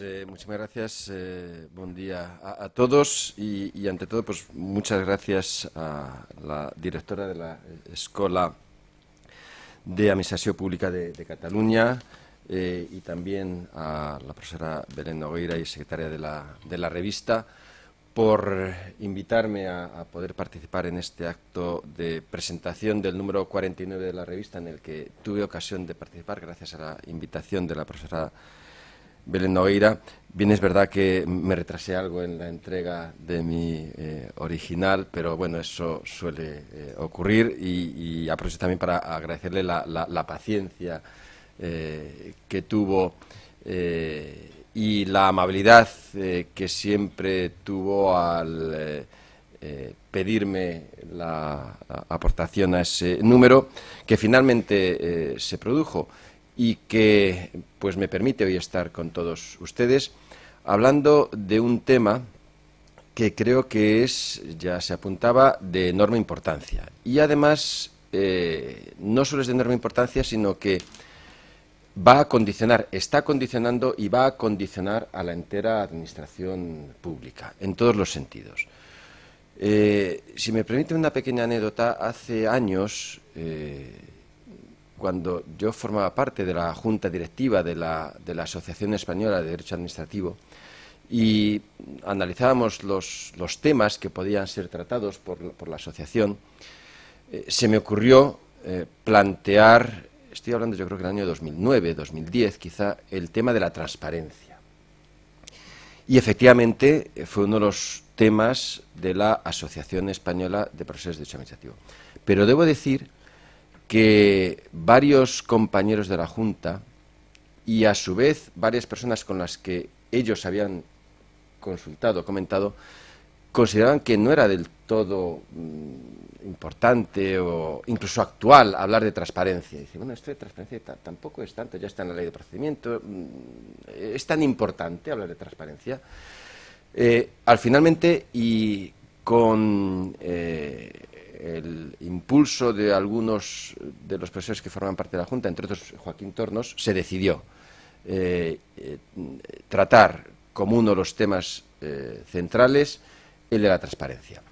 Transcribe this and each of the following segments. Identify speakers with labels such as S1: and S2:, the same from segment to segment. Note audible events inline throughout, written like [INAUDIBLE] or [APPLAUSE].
S1: Eh, muchísimas gracias, eh, buen día a, todos y, ante todo pues muchas gracias a la directora de la eh, Escuela de Administración Pública de, Cataluña y también a la profesora Belén Nogueira y secretaria de la, de la revista por invitarme a, a, poder participar en este acto de presentación del número 49 de la revista en el que tuve ocasión de participar gracias a la invitación de la profesora Belén Bien, es verdad que me retrasé algo en la entrega de mi eh, original, pero bueno, eso suele eh, ocurrir y, aprovecho también para agradecerle la, paciencia eh, que tuvo y la amabilidad que siempre tuvo al pedirme la, aportación a ese número que finalmente se produjo y que pues, me permite hoy estar con todos ustedes hablando de un tema que creo que es, ya se apuntaba, de enorme importancia. Y además, eh, no solo es de enorme importancia, sino que va a condicionar, está condicionando y va a condicionar a la entera administración pública, en todos los sentidos. Eh, si me permite una pequeña anécdota, hace años... Eh, cuando yo formaba parte de la junta directiva de la, Asociación Española de Derecho Administrativo y analizábamos los, temas que podían ser tratados por, la asociación, eh, se me ocurrió eh, plantear, estoy hablando yo creo que el año 2009, 2010 quizá, el tema de la transparencia. Y efectivamente eh, fue uno de los temas de la Asociación Española de Procesos de Derecho Administrativo. Pero debo decir que varios compañeros de la Junta y a su vez varias personas con las que ellos habían consultado, comentado, consideraban que no era del todo mm, importante o incluso actual hablar de transparencia. Dicen, bueno, esto de transparencia tampoco es tanto, ya está en la ley de procedimiento, mm, es tan importante hablar de transparencia. Eh, al finalmente, y con eh, el impulso de algunos de los profesores que forman parte de la Junta, entre otros Joaquín Tornos, se decidió eh, eh, tratar como uno de los temas eh, centrales el de la transparencia.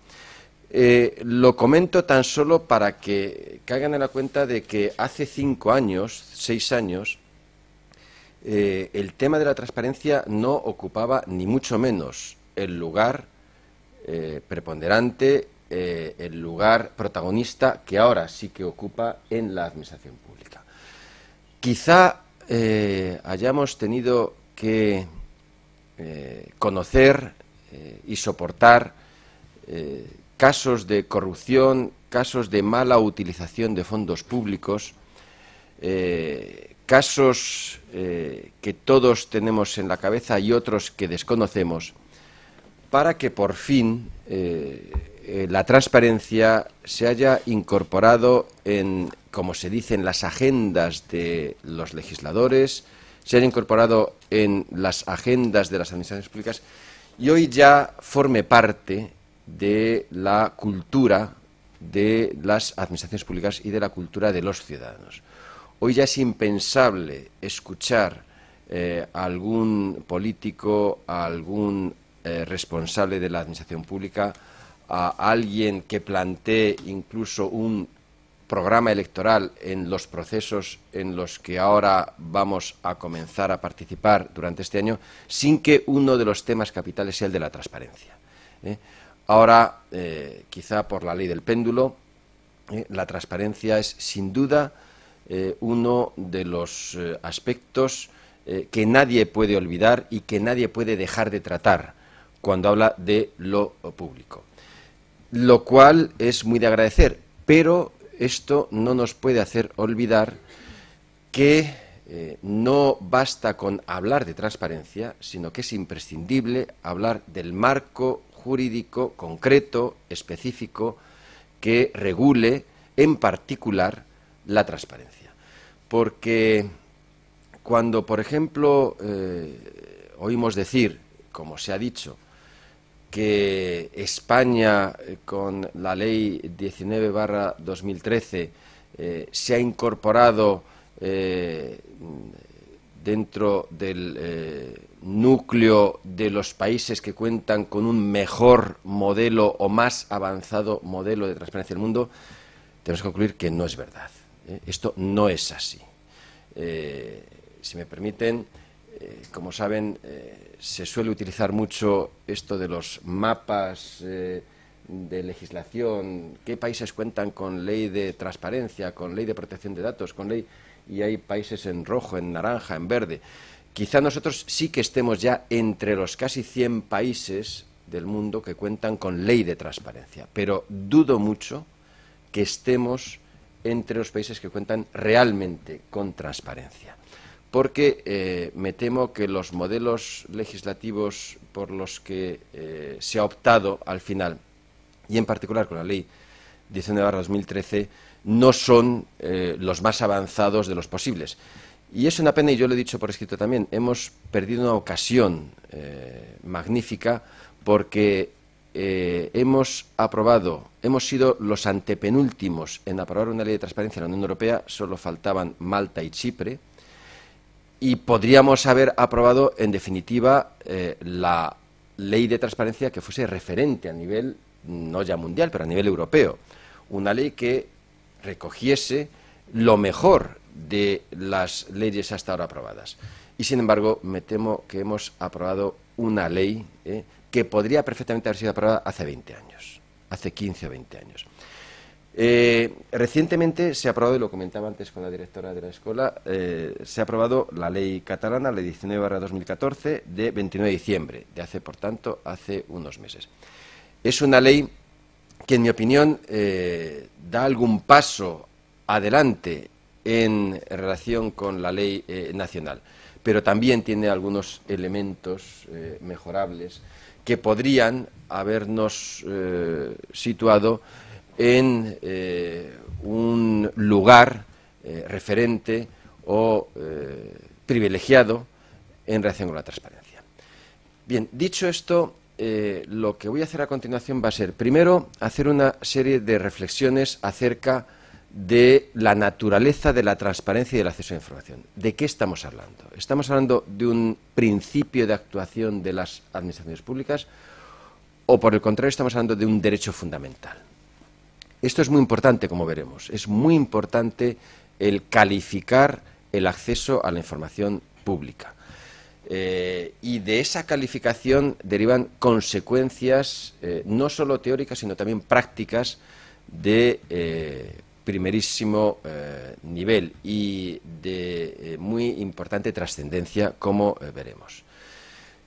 S1: lo comento tan solo para que caigan en la cuenta de que hace cinco años, seis años, el tema de la transparencia no ocupaba ni mucho menos el lugar preponderante eh, el lugar protagonista que ahora sí que ocupa en la administración pública. Quizá eh, hayamos tenido que eh, conocer y soportar casos de corrupción, casos de mala utilización de fondos públicos, casos que todos tenemos en la cabeza y otros que desconocemos, para que por fin eh, la transparencia se haya incorporado en, como se dice, en las agendas de los legisladores, se haya incorporado en las agendas de las administraciones públicas y hoy ya forme parte de la cultura de las administraciones públicas y de la cultura de los ciudadanos. Hoy ya es impensable escuchar eh, a algún político, a algún eh, responsable de la administración pública, a alguien que plantee incluso un programa electoral en los procesos en los que ahora vamos a comenzar a participar durante este año, sin que uno de los temas capitales sea el de la transparencia. ¿eh? Ahora, eh, quizá por la ley del péndulo, ¿eh? la transparencia es sin duda uno de los aspectos que nadie puede olvidar y que nadie puede dejar de tratar cuando habla de lo público lo cual es muy de agradecer, pero esto no nos puede hacer olvidar que eh, no basta con hablar de transparencia, sino que es imprescindible hablar del marco jurídico concreto, específico, que regule en particular la transparencia. Porque cuando, por ejemplo, eh, oímos decir, como se ha dicho, que España, eh, con la ley 19-2013, eh, se ha incorporado eh, dentro del núcleo de los países que cuentan con un mejor modelo o más avanzado modelo de transparencia del mundo, tenemos que concluir que no es verdad. Esto no es así. si me permiten, eh, como saben, eh, se suele utilizar mucho esto de los mapas eh, de legislación, qué países cuentan con ley de transparencia, con ley de protección de datos, con ley, y hay países en rojo, en naranja, en verde. Quizá nosotros sí que estemos ya entre los casi 100 países del mundo que cuentan con ley de transparencia, pero dudo mucho que estemos entre los países que cuentan realmente con transparencia porque eh, me temo que los modelos legislativos por los que eh, se ha optado al final, y en particular con la ley 19-2013, no son eh, los más avanzados de los posibles. Y es una pena, y yo lo he dicho por escrito también, hemos perdido una ocasión magnífica porque hemos aprobado, hemos sido los antepenúltimos en aprobar una ley de transparencia en la Unión Europea, solo faltaban Malta y Chipre, y podríamos haber aprobado, en definitiva, eh, la ley de transparencia que fuese referente a nivel, no ya mundial, pero a nivel europeo. Una ley que recogiese lo mejor de las leyes hasta ahora aprobadas. Y sin embargo, me temo que hemos aprobado una ley eh, que podría perfectamente haber sido aprobada hace 20 años, hace 15 o 20 años. Eh, recientemente se ha aprobado, y lo comentaba antes con la directora de la escuela, eh, se ha aprobado la ley catalana, la 19-2014, de 29 de diciembre, de hace, por tanto, hace unos meses. Es una ley que, en mi opinión, eh, da algún paso adelante en relación con la ley nacional, pero también tiene algunos elementos mejorables que podrían habernos situado en eh, un lugar eh, referente o eh, privilegiado en relación con la transparencia. Bien, dicho esto, lo que voy a hacer a continuación va a ser, primero, hacer una serie de reflexiones acerca de la naturaleza de la transparencia y del acceso a la información. ¿De qué estamos hablando? ¿Estamos hablando de un principio de actuación de las administraciones públicas o, por el contrario, estamos hablando de un derecho fundamental? Esto es muy importante, como veremos. Es muy importante el calificar el acceso a la información pública. Eh, y de esa calificación derivan consecuencias eh, no solo teóricas, sino también prácticas de eh, primerísimo nivel y de muy importante trascendencia, como veremos.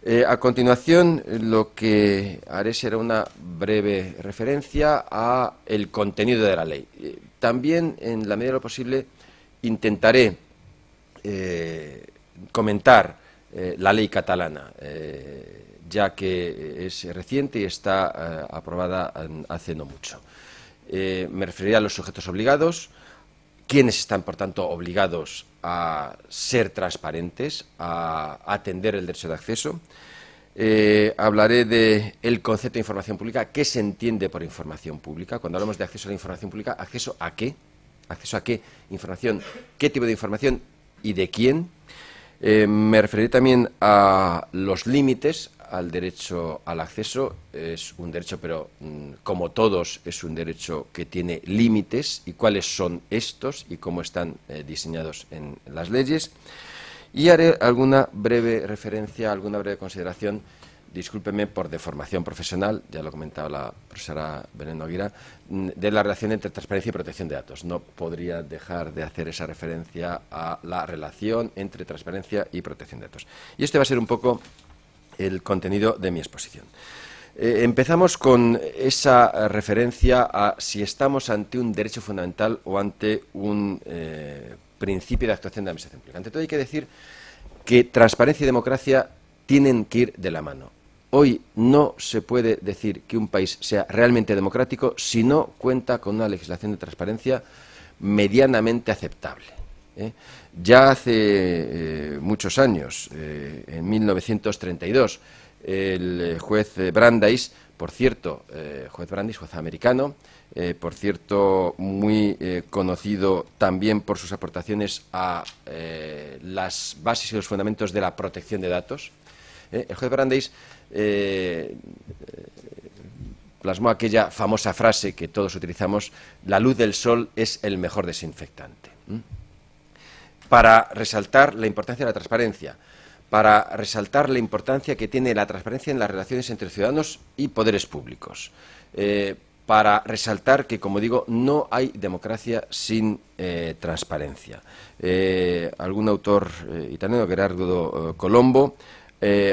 S1: Eh, a continuación, lo que haré será una breve referencia a el contenido de la ley. Eh, también, en la medida de lo posible, intentaré eh, comentar la ley catalana, ya que es reciente y está aprobada mm, hace no mucho. me referiré a los sujetos obligados, quienes están, por tanto, obligados a ser transparentes, a atender el derecho de acceso. Eh, hablaré del concepto de información pública, qué se entiende por información pública. Cuando hablamos de acceso a la información pública, ¿acceso a qué? ¿Acceso a qué información? ¿Qué tipo de información y de quién? Eh, me referiré también a los límites, al derecho al acceso es un derecho, pero mm, como todos es un derecho que tiene límites y cuáles son estos y cómo están eh, diseñados en las leyes. Y haré alguna breve referencia, alguna breve consideración, discúlpeme por deformación profesional, ya lo ha comentaba la profesora Belén Noguera, mm, de la relación entre transparencia y protección de datos. No podría dejar de hacer esa referencia a la relación entre transparencia y protección de datos. Y este va a ser un poco el contenido de mi exposición. Eh, empezamos con esa referencia a si estamos ante un derecho fundamental o ante un eh, principio de actuación de la administración pública. Ante todo hay que decir que transparencia y democracia tienen que ir de la mano. Hoy no se puede decir que un país sea realmente democrático si no cuenta con una legislación de transparencia medianamente aceptable. ¿eh? Ya hace eh, muchos años, eh, en 1932, el juez Brandeis, por cierto, juez Brandeis, juez americano, por cierto, muy conocido también por sus aportaciones a las bases y los fundamentos de la protección de datos. el juez Brandeis plasmó aquella famosa frase que todos utilizamos, la luz del sol es el mejor desinfectante para resaltar la importancia de la transparencia, para resaltar la importancia que tiene la transparencia en las relaciones entre ciudadanos y poderes públicos, eh, para resaltar que, como digo, no hay democracia sin eh, transparencia. Eh, algún autor italiano, Gerardo Colombo,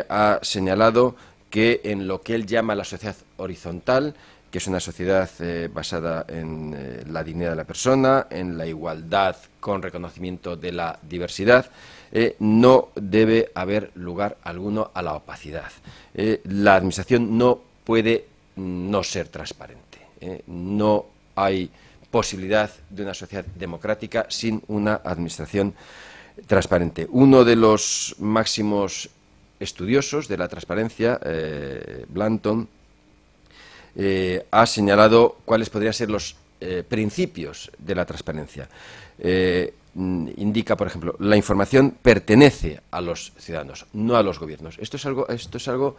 S1: ha señalado que en lo que él llama la sociedad horizontal, que es una sociedad eh, basada en eh, la dignidad de la persona, en la igualdad con reconocimiento de la diversidad, eh, no debe haber lugar alguno a la opacidad. la Administración no puede mm, no ser transparente. no hay posibilidad de una sociedad democrática sin una Administración transparente. Uno de los máximos estudiosos de la transparencia, Blanton, eh, ha señalado cuáles podrían ser los eh, principios de la transparencia. Eh, mm, indica, por ejemplo, la información pertenece a los ciudadanos, no a los gobiernos. Esto es algo, esto es algo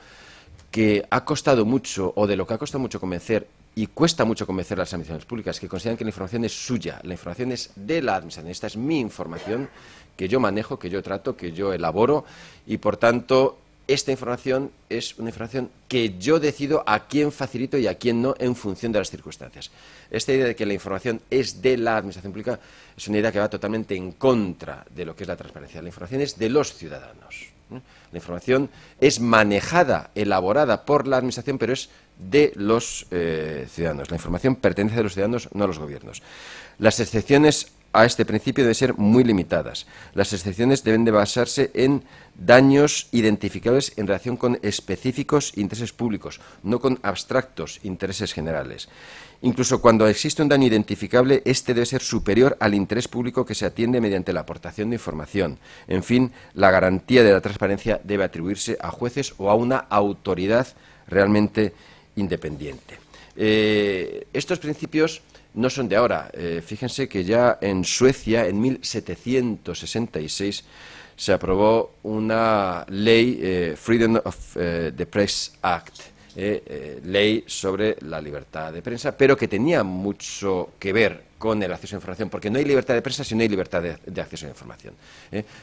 S1: que ha costado mucho o de lo que ha costado mucho convencer y cuesta mucho convencer a las administraciones públicas que consideran que la información es suya, la información es de la administración, esta es mi información que yo manejo, que yo trato, que yo elaboro y por tanto esta información es una información que yo decido a quién facilito y a quién no en función de las circunstancias. Esta idea de que la información es de la Administración Pública es una idea que va totalmente en contra de lo que es la transparencia. La información es de los ciudadanos. ¿eh? La información es manejada, elaborada por la Administración, pero es de los eh, ciudadanos. La información pertenece a los ciudadanos, no a los gobiernos. Las excepciones a este principio deben ser muy limitadas. Las excepciones deben de basarse en daños identificables en relación con específicos intereses públicos, no con abstractos intereses generales. Incluso cuando existe un daño identificable, este debe ser superior al interés público que se atiende mediante la aportación de información. En fin, la garantía de la transparencia debe atribuirse a jueces o a una autoridad realmente independiente. Eh, estos principios no son de ahora. Eh, fíjense que ya en Suecia, en 1766, se aprobó una ley, eh, Freedom of eh, the Press Act, ley sobre la libertad de prensa, pero que tenía mucho que ver con el acceso a información, porque no hay libertad de prensa si no hay libertad de, acceso a la información.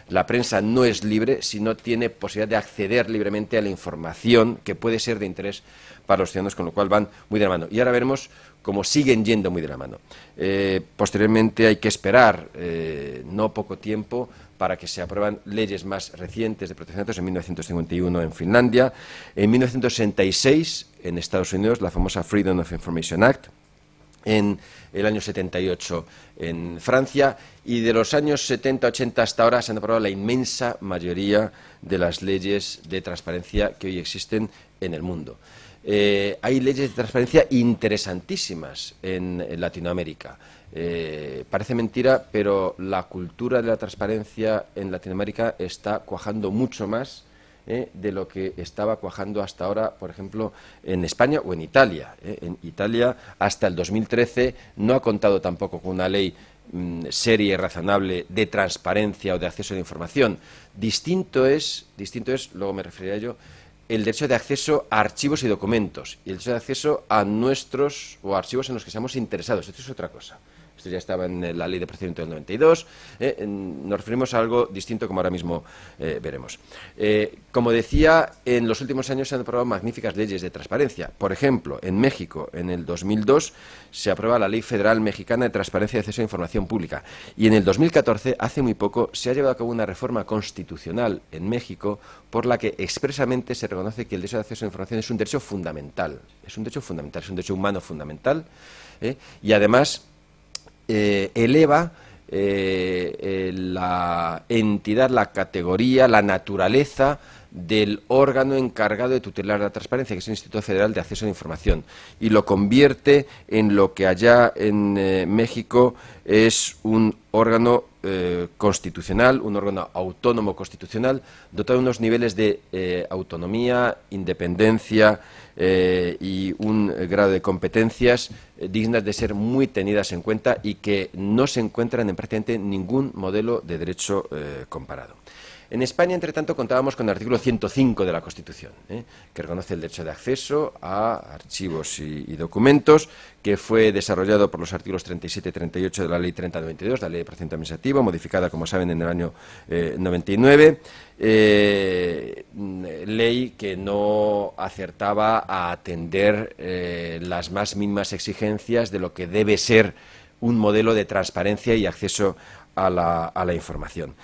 S1: La prensa no es libre si no tiene posibilidad de acceder libremente a la información que puede ser de interés para los ciudadanos, con lo cual van muy de la mano. Y ahora veremos como siguen yendo muy de la mano. Eh, posteriormente hay que esperar eh, no poco tiempo para que se aprueban leyes más recientes de protección de datos en 1951 en Finlandia, en 1966 en Estados Unidos la famosa Freedom of Information Act, en el año 78 en Francia y de los años 70-80 hasta ahora se han aprobado la inmensa mayoría de las leyes de transparencia que hoy existen en el mundo. Eh, hay leyes de transparencia interesantísimas en, Latinoamérica. Eh, parece mentira, pero la cultura de la transparencia en Latinoamérica está cuajando mucho más eh, de lo que estaba cuajando hasta ahora, por ejemplo, en España o en Italia. En Italia, hasta el 2013, no ha contado tampoco con una ley mm, seria y razonable de transparencia o de acceso a la información. Distinto es, distinto es, luego me referiré a ello, el derecho de acceso a archivos y documentos y el derecho de acceso a nuestros o archivos en los que seamos interesados. Esto es otra cosa esto ya estaba en eh, la ley de procedimiento del 92, eh, nos referimos a algo distinto como ahora mismo eh, veremos. como decía, en los últimos años se han aprobado magníficas leyes de transparencia. Por ejemplo, en México, en el 2002, se aprueba la Ley Federal Mexicana de Transparencia y Acceso a Información Pública. Y en el 2014, hace muy poco, se ha llevado a cabo una reforma constitucional en México por la que expresamente se reconoce que el derecho de acceso a información es un derecho fundamental. Es un derecho fundamental, es un derecho humano fundamental. Y además eh, eleva eh, eh, la entidad, la categoría, la naturaleza del órgano encargado de tutelar la transparencia, que es el Instituto Federal de Acceso a la Información, y lo convierte en lo que allá en México es un órgano eh, constitucional, un órgano autónomo constitucional, dotado de unos niveles de eh, autonomía, independencia eh, y un grado de competencias dignas de ser muy tenidas en cuenta y que no se encuentran en presente ningún modelo de derecho comparado. En España, entre tanto, contábamos con el artículo 105 de la Constitución, ¿eh? que reconoce el derecho de acceso a archivos y, documentos, que fue desarrollado por los artículos 37 y 38 de la Ley 3092, la Ley de Procedimiento Administrativo, modificada, como saben, en el año 99. Eh, eh, ley que no acertaba a atender las más mínimas exigencias de lo que debe ser un modelo de transparencia y acceso a la información.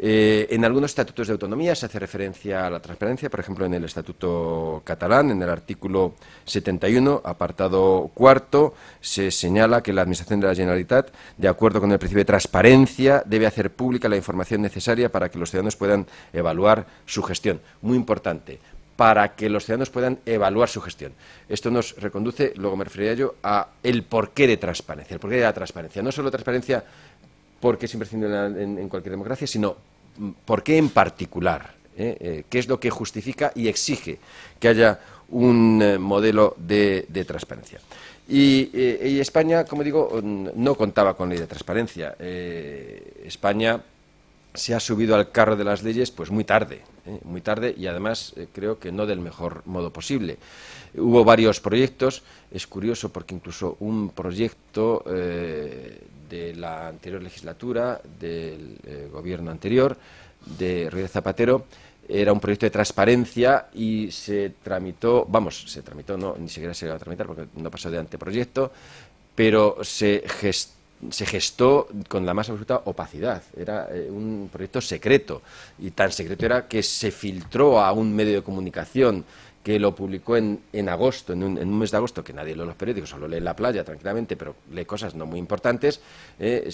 S1: Eh, en algunos estatutos de autonomía se hace referencia a la transparencia, por ejemplo, en el Estatuto catalán, en el artículo 71, apartado cuarto, se señala que la Administración de la Generalitat, de acuerdo con el principio de transparencia, debe hacer pública la información necesaria para que los ciudadanos puedan evaluar su gestión. Muy importante para que los ciudadanos puedan evaluar su gestión. Esto nos reconduce, luego me referiré yo, a el porqué de transparencia, el porqué de la transparencia. No solo transparencia porque es imprescindible en, en cualquier democracia, sino mm, por qué en particular, ¿Eh? Eh, qué es lo que justifica y exige que haya un eh, modelo de, transparencia. Y, y España, como digo, mm, no contaba con ley de transparencia. España se ha subido al carro de las leyes pues muy tarde, ¿eh? muy tarde y además eh, creo que no del mejor modo posible. Hubo varios proyectos, es curioso porque incluso un proyecto eh, de la anterior legislatura, del gobierno anterior, de Ruiz Zapatero, era un proyecto de transparencia y se tramitó, vamos, se tramitó, no, ni siquiera se iba a tramitar porque no pasó de anteproyecto, pero se gestó se gestó con la más absoluta opacidad. Era eh, un proyecto secreto y tan secreto era que se filtró a un medio de comunicación que lo publicó en, agosto, en un, mes de agosto, que nadie lee los periódicos, solo lee en la playa tranquilamente, pero lee cosas no muy importantes, eh,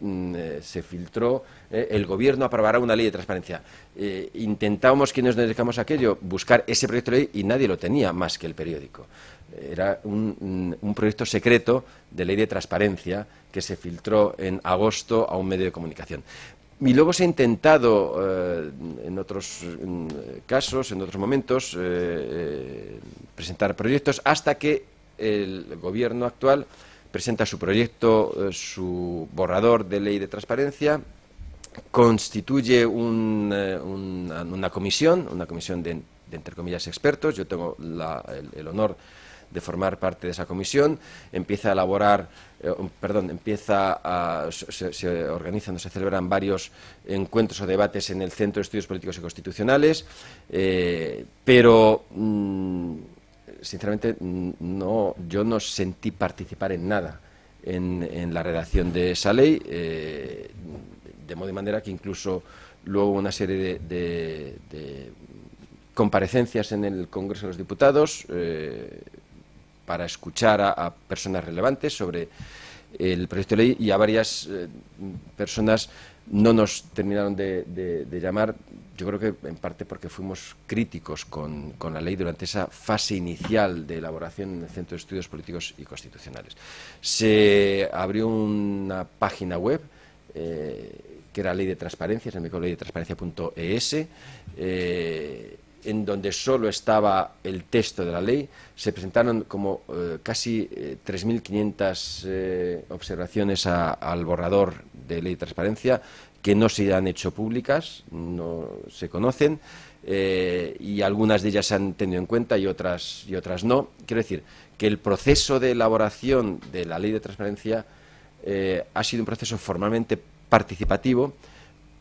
S1: mm, eh, se, filtró, el gobierno aprobará una ley de transparencia. Eh, intentábamos quienes nos dedicamos a aquello buscar ese proyecto de ley y nadie lo tenía más que el periódico era mm, un, proyecto secreto de ley de transparencia que se filtró en agosto a un medio de comunicación. Y luego se ha intentado eh, en otros mm, casos, en otros momentos, eh, eh, presentar proyectos hasta que el gobierno actual presenta su proyecto, su borrador de ley de transparencia, constituye una comisión, una comisión de entre comillas expertos. Yo tengo el, honor de formar parte de esa comisión, empieza a elaborar, eh, perdón, empieza a, se, se organizan, se celebran varios encuentros o debates en el Centro de Estudios Políticos y Constitucionales, eh, pero mm, sinceramente mm, no, yo no sentí participar en nada en, la redacción de esa ley, eh, de modo de manera que incluso luego una serie de, comparecencias en el Congreso de los Diputados, para escuchar a, personas relevantes sobre el proyecto de ley y a varias eh, personas no nos terminaron de, llamar, yo creo que en parte porque fuimos críticos con, la ley durante esa fase inicial de elaboración en el Centro de Estudios Políticos y Constitucionales. Se abrió una página web eh, que era ley de transparencia, se me ley de transparencia.es en donde solo estaba el texto de la ley, se presentaron como eh, casi 3.500 eh, eh, observaciones al borrador de ley de transparencia que no se han hecho públicas, no se conocen, y algunas de ellas se han tenido en cuenta y otras, y otras no. Quiero decir que el proceso de elaboración de la ley de transparencia ha sido un proceso formalmente participativo,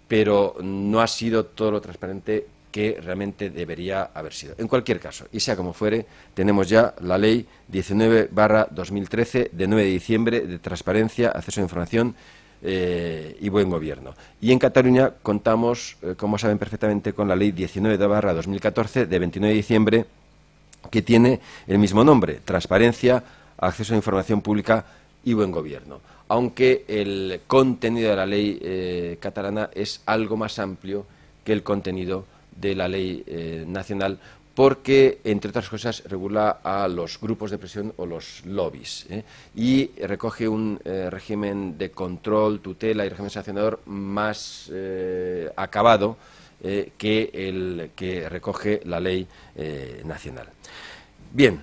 S1: pero no ha sido todo lo transparente que realmente debería haber sido. En cualquier caso, y sea como fuere, tenemos ya la Ley 19-2013 de 9 de diciembre de transparencia, acceso a información eh, y buen gobierno. Y en Cataluña contamos, eh, como saben perfectamente, con la Ley 19-2014 de 29 de diciembre que tiene el mismo nombre, transparencia, acceso a información pública y buen gobierno. Aunque el contenido de la ley eh, catalana es algo más amplio que el contenido de la ley eh, nacional porque, entre otras cosas, regula a los grupos de presión o los lobbies ¿eh? y recoge un eh, régimen de control, tutela y régimen sancionador más acabado que el que recoge la ley nacional. Bien,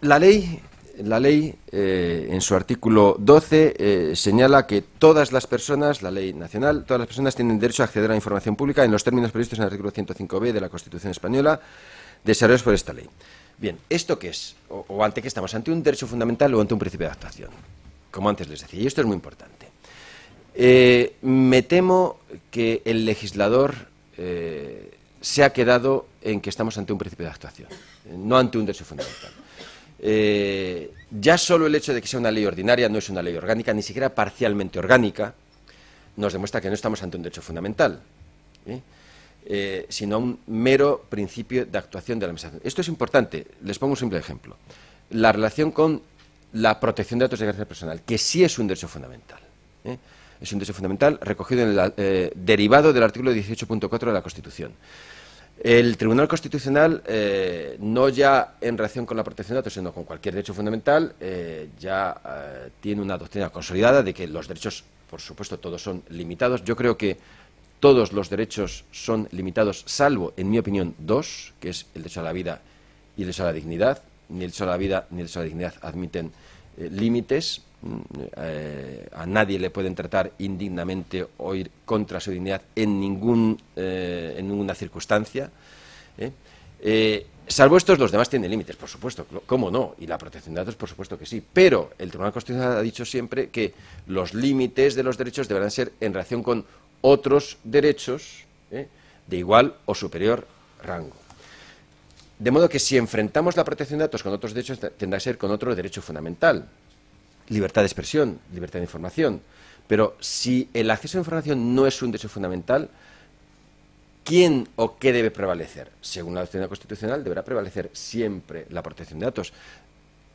S1: la ley la ley, eh, en su artículo 12, eh, señala que todas las personas, la ley nacional, todas las personas tienen derecho a acceder a la información pública en los términos previstos en el artículo 105b de la Constitución Española, desarrollados por esta ley. Bien, ¿esto qué es? O, ante qué estamos? ¿Ante un derecho fundamental o ante un principio de actuación? Como antes les decía, y esto es muy importante. Eh, me temo que el legislador se ha quedado en que estamos ante un principio de actuación, no ante un derecho fundamental. Eh, ya solo el hecho de que sea una ley ordinaria no es una ley orgánica, ni siquiera parcialmente orgánica, nos demuestra que no estamos ante un derecho fundamental, eh, sino un mero principio de actuación de la Administración. Esto es importante. Les pongo un simple ejemplo. La relación con la protección de datos de carácter personal, que sí es un derecho fundamental. ¿eh? Es un derecho fundamental recogido en el derivado del artículo 18.4 de la Constitución. El Tribunal Constitucional, eh, no ya en relación con la protección de datos, sino con cualquier derecho fundamental, eh, ya eh, tiene una doctrina consolidada de que los derechos, por supuesto, todos son limitados. Yo creo que todos los derechos son limitados, salvo, en mi opinión, dos, que es el derecho a la vida y el derecho a la dignidad. Ni el derecho a la vida ni el derecho a la dignidad admiten límites. Eh, a nadie le pueden tratar indignamente o ir contra su dignidad en, ningún, eh, en ninguna circunstancia. ¿eh? salvo estos, los demás tienen límites, por supuesto, ¿cómo no? Y la protección de datos, por supuesto que sí. Pero el Tribunal Constitucional ha dicho siempre que los límites de los derechos deberán ser en relación con otros derechos de igual o superior rango. De modo que si enfrentamos la protección de datos con otros derechos, tendrá que ser con otro derecho fundamental, libertad de expresión, libertad de información. Pero si el acceso a la información no es un derecho fundamental, ¿quién o qué debe prevalecer? Según la doctrina constitucional, deberá prevalecer siempre la protección de datos.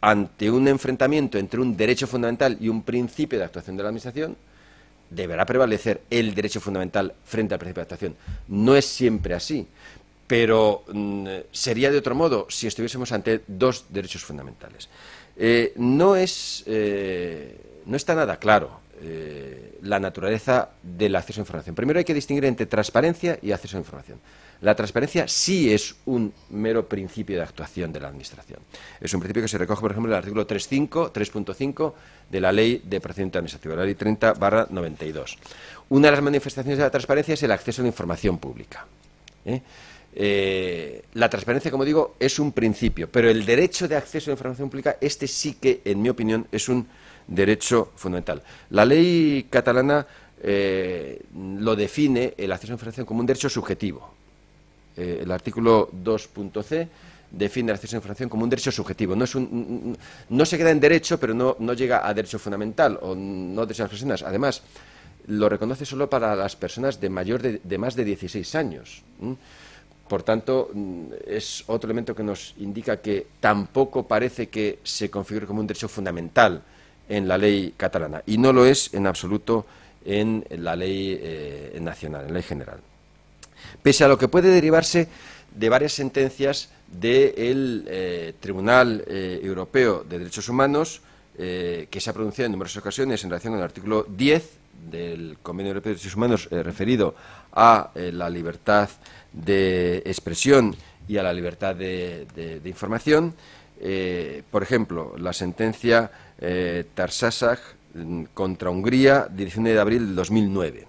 S1: Ante un enfrentamiento entre un derecho fundamental y un principio de actuación de la Administración, deberá prevalecer el derecho fundamental frente al principio de actuación. No es siempre así, pero mm, sería de otro modo si estuviésemos ante dos derechos fundamentales. Eh, eh, no, está nada claro eh, la naturaleza del acceso a información. Primero hay que distinguir entre transparencia y acceso a información. La transparencia sí es un mero principio de actuación de la Administración. Es un principio que se recoge, por ejemplo, en el artículo 3.5 de la Ley de Procedimiento Administrativo, la Ley 30-92. Una de las manifestaciones de la transparencia es el acceso a la información pública. ¿eh? Eh, la transparencia, como digo, es un principio, pero el derecho de acceso a la información pública, este sí que, en mi opinión, es un derecho fundamental. La ley catalana eh, lo define el acceso a la información como un derecho subjetivo. Eh, el artículo 2.c define el acceso a la información como un derecho subjetivo. No, se queda en derecho, pero no, llega a derecho fundamental o no derecho a las personas. Además, lo reconoce solo para las personas de mayor de, más de 16 años. Por tanto, mm, es otro elemento que nos indica que tampoco parece que se configure como un derecho fundamental en la ley catalana y no lo es en absoluto en la ley eh, nacional, en la ley general. Pese a lo que puede derivarse de varias sentencias del eh, Tribunal eh, Europeo de Derechos Humanos, que se ha pronunciado en numerosas ocasiones en relación al artículo 10 del Convenio Europeo de Derechos Humanos referido a la libertad de expresión y a la libertad de, información. Eh, por ejemplo, la sentencia eh, mm, contra Hungría, 19 de abril de 2009.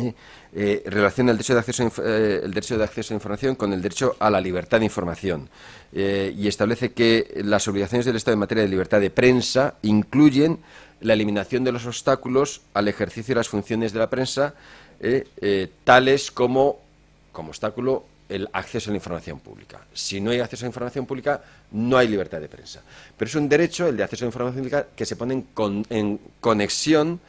S1: Eh, eh, relaciona el derecho, de acceso, derecho de acceso a información con el derecho a la libertad de información y establece que las obligaciones del Estado en materia de libertad de prensa incluyen la eliminación de los obstáculos al ejercicio de las funciones de la prensa, tales como como obstáculo el acceso a la información pública. Si no hay acceso a la información pública, no hay libertad de prensa. Pero es un derecho, el de acceso a la información pública, que se pone en, conexión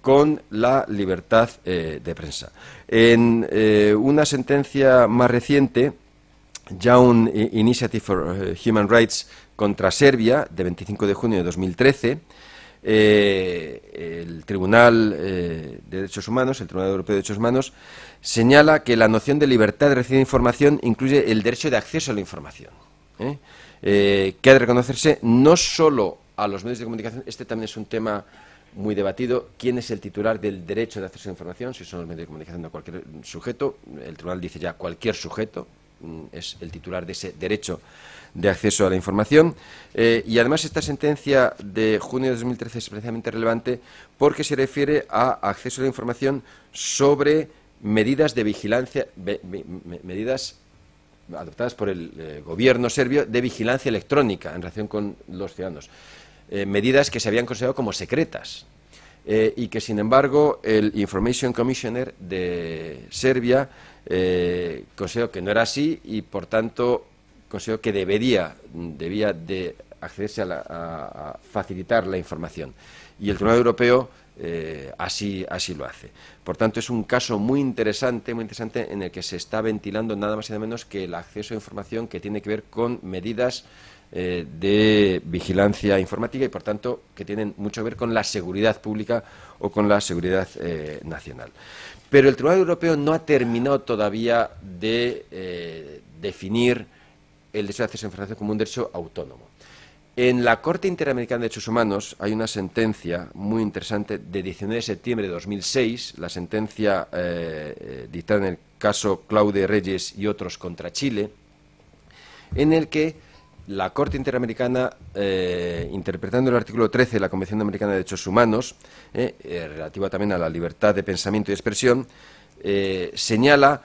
S1: con la libertad eh, de prensa. En eh, una sentencia más reciente, ya un Initiative for eh, Human Rights contra Serbia, de 25 de junio de 2013, el Tribunal de Derechos Humanos, el Tribunal Europeo de Derechos Humanos, señala que la noción de libertad de recibir información incluye el derecho de acceso a la información, ¿eh? Eh, que ha de reconocerse no solo a los medios de comunicación, este también es un tema muy debatido, quién es el titular del derecho de acceso a la información, si son los medios de comunicación o cualquier sujeto, el tribunal dice ya cualquier sujeto mm, es el titular de ese derecho de acceso a la información. Eh, y además esta sentencia de junio de 2013 es especialmente relevante porque se refiere a acceso a la información sobre medidas de vigilancia, medidas adoptadas por el eh, gobierno serbio de vigilancia electrónica en relación con los ciudadanos. Eh, medidas que se habían considerado como secretas eh, y que, sin embargo, el Information Commissioner de Serbia consideró que no era así y, por tanto, consideró que debía de accederse a facilitar la información. Y el Tribunal Europeo eh, así, así lo hace. Por tanto, es un caso muy interesante, muy interesante en el que se está ventilando nada más y nada menos que el acceso a información que tiene que ver con medidas eh, de vigilancia informática y, por tanto, que tienen mucho que ver con la seguridad pública o con la seguridad eh, nacional. Pero el Tribunal Europeo no ha terminado todavía de definir el derecho de acceso a información como un derecho autónomo. En la Corte Interamericana de Derechos Humanos hay una sentencia muy interesante de 19 de septiembre de 2006, la sentencia eh, eh, dictada en el caso Claude Reyes y otros contra Chile, en el que la Corte Interamericana, eh, interpretando el artículo 13 de la Convención Americana de Derechos Humanos, relativa también a la libertad de pensamiento y expresión, señala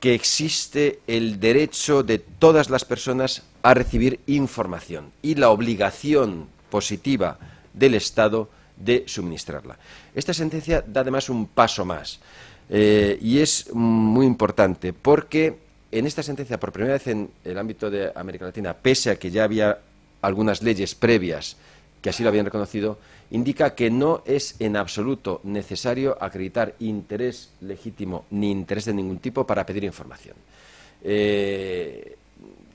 S1: que existe el derecho de todas las personas a recibir información y la obligación positiva del Estado de suministrarla. Esta sentencia da además un paso más eh, y es muy importante porque en esta sentencia, por primera vez en el ámbito de América Latina, pese a que ya había algunas leyes previas que así lo habían reconocido, indica que no es en absoluto necesario acreditar interés legítimo ni interés de ningún tipo para pedir información. Eh,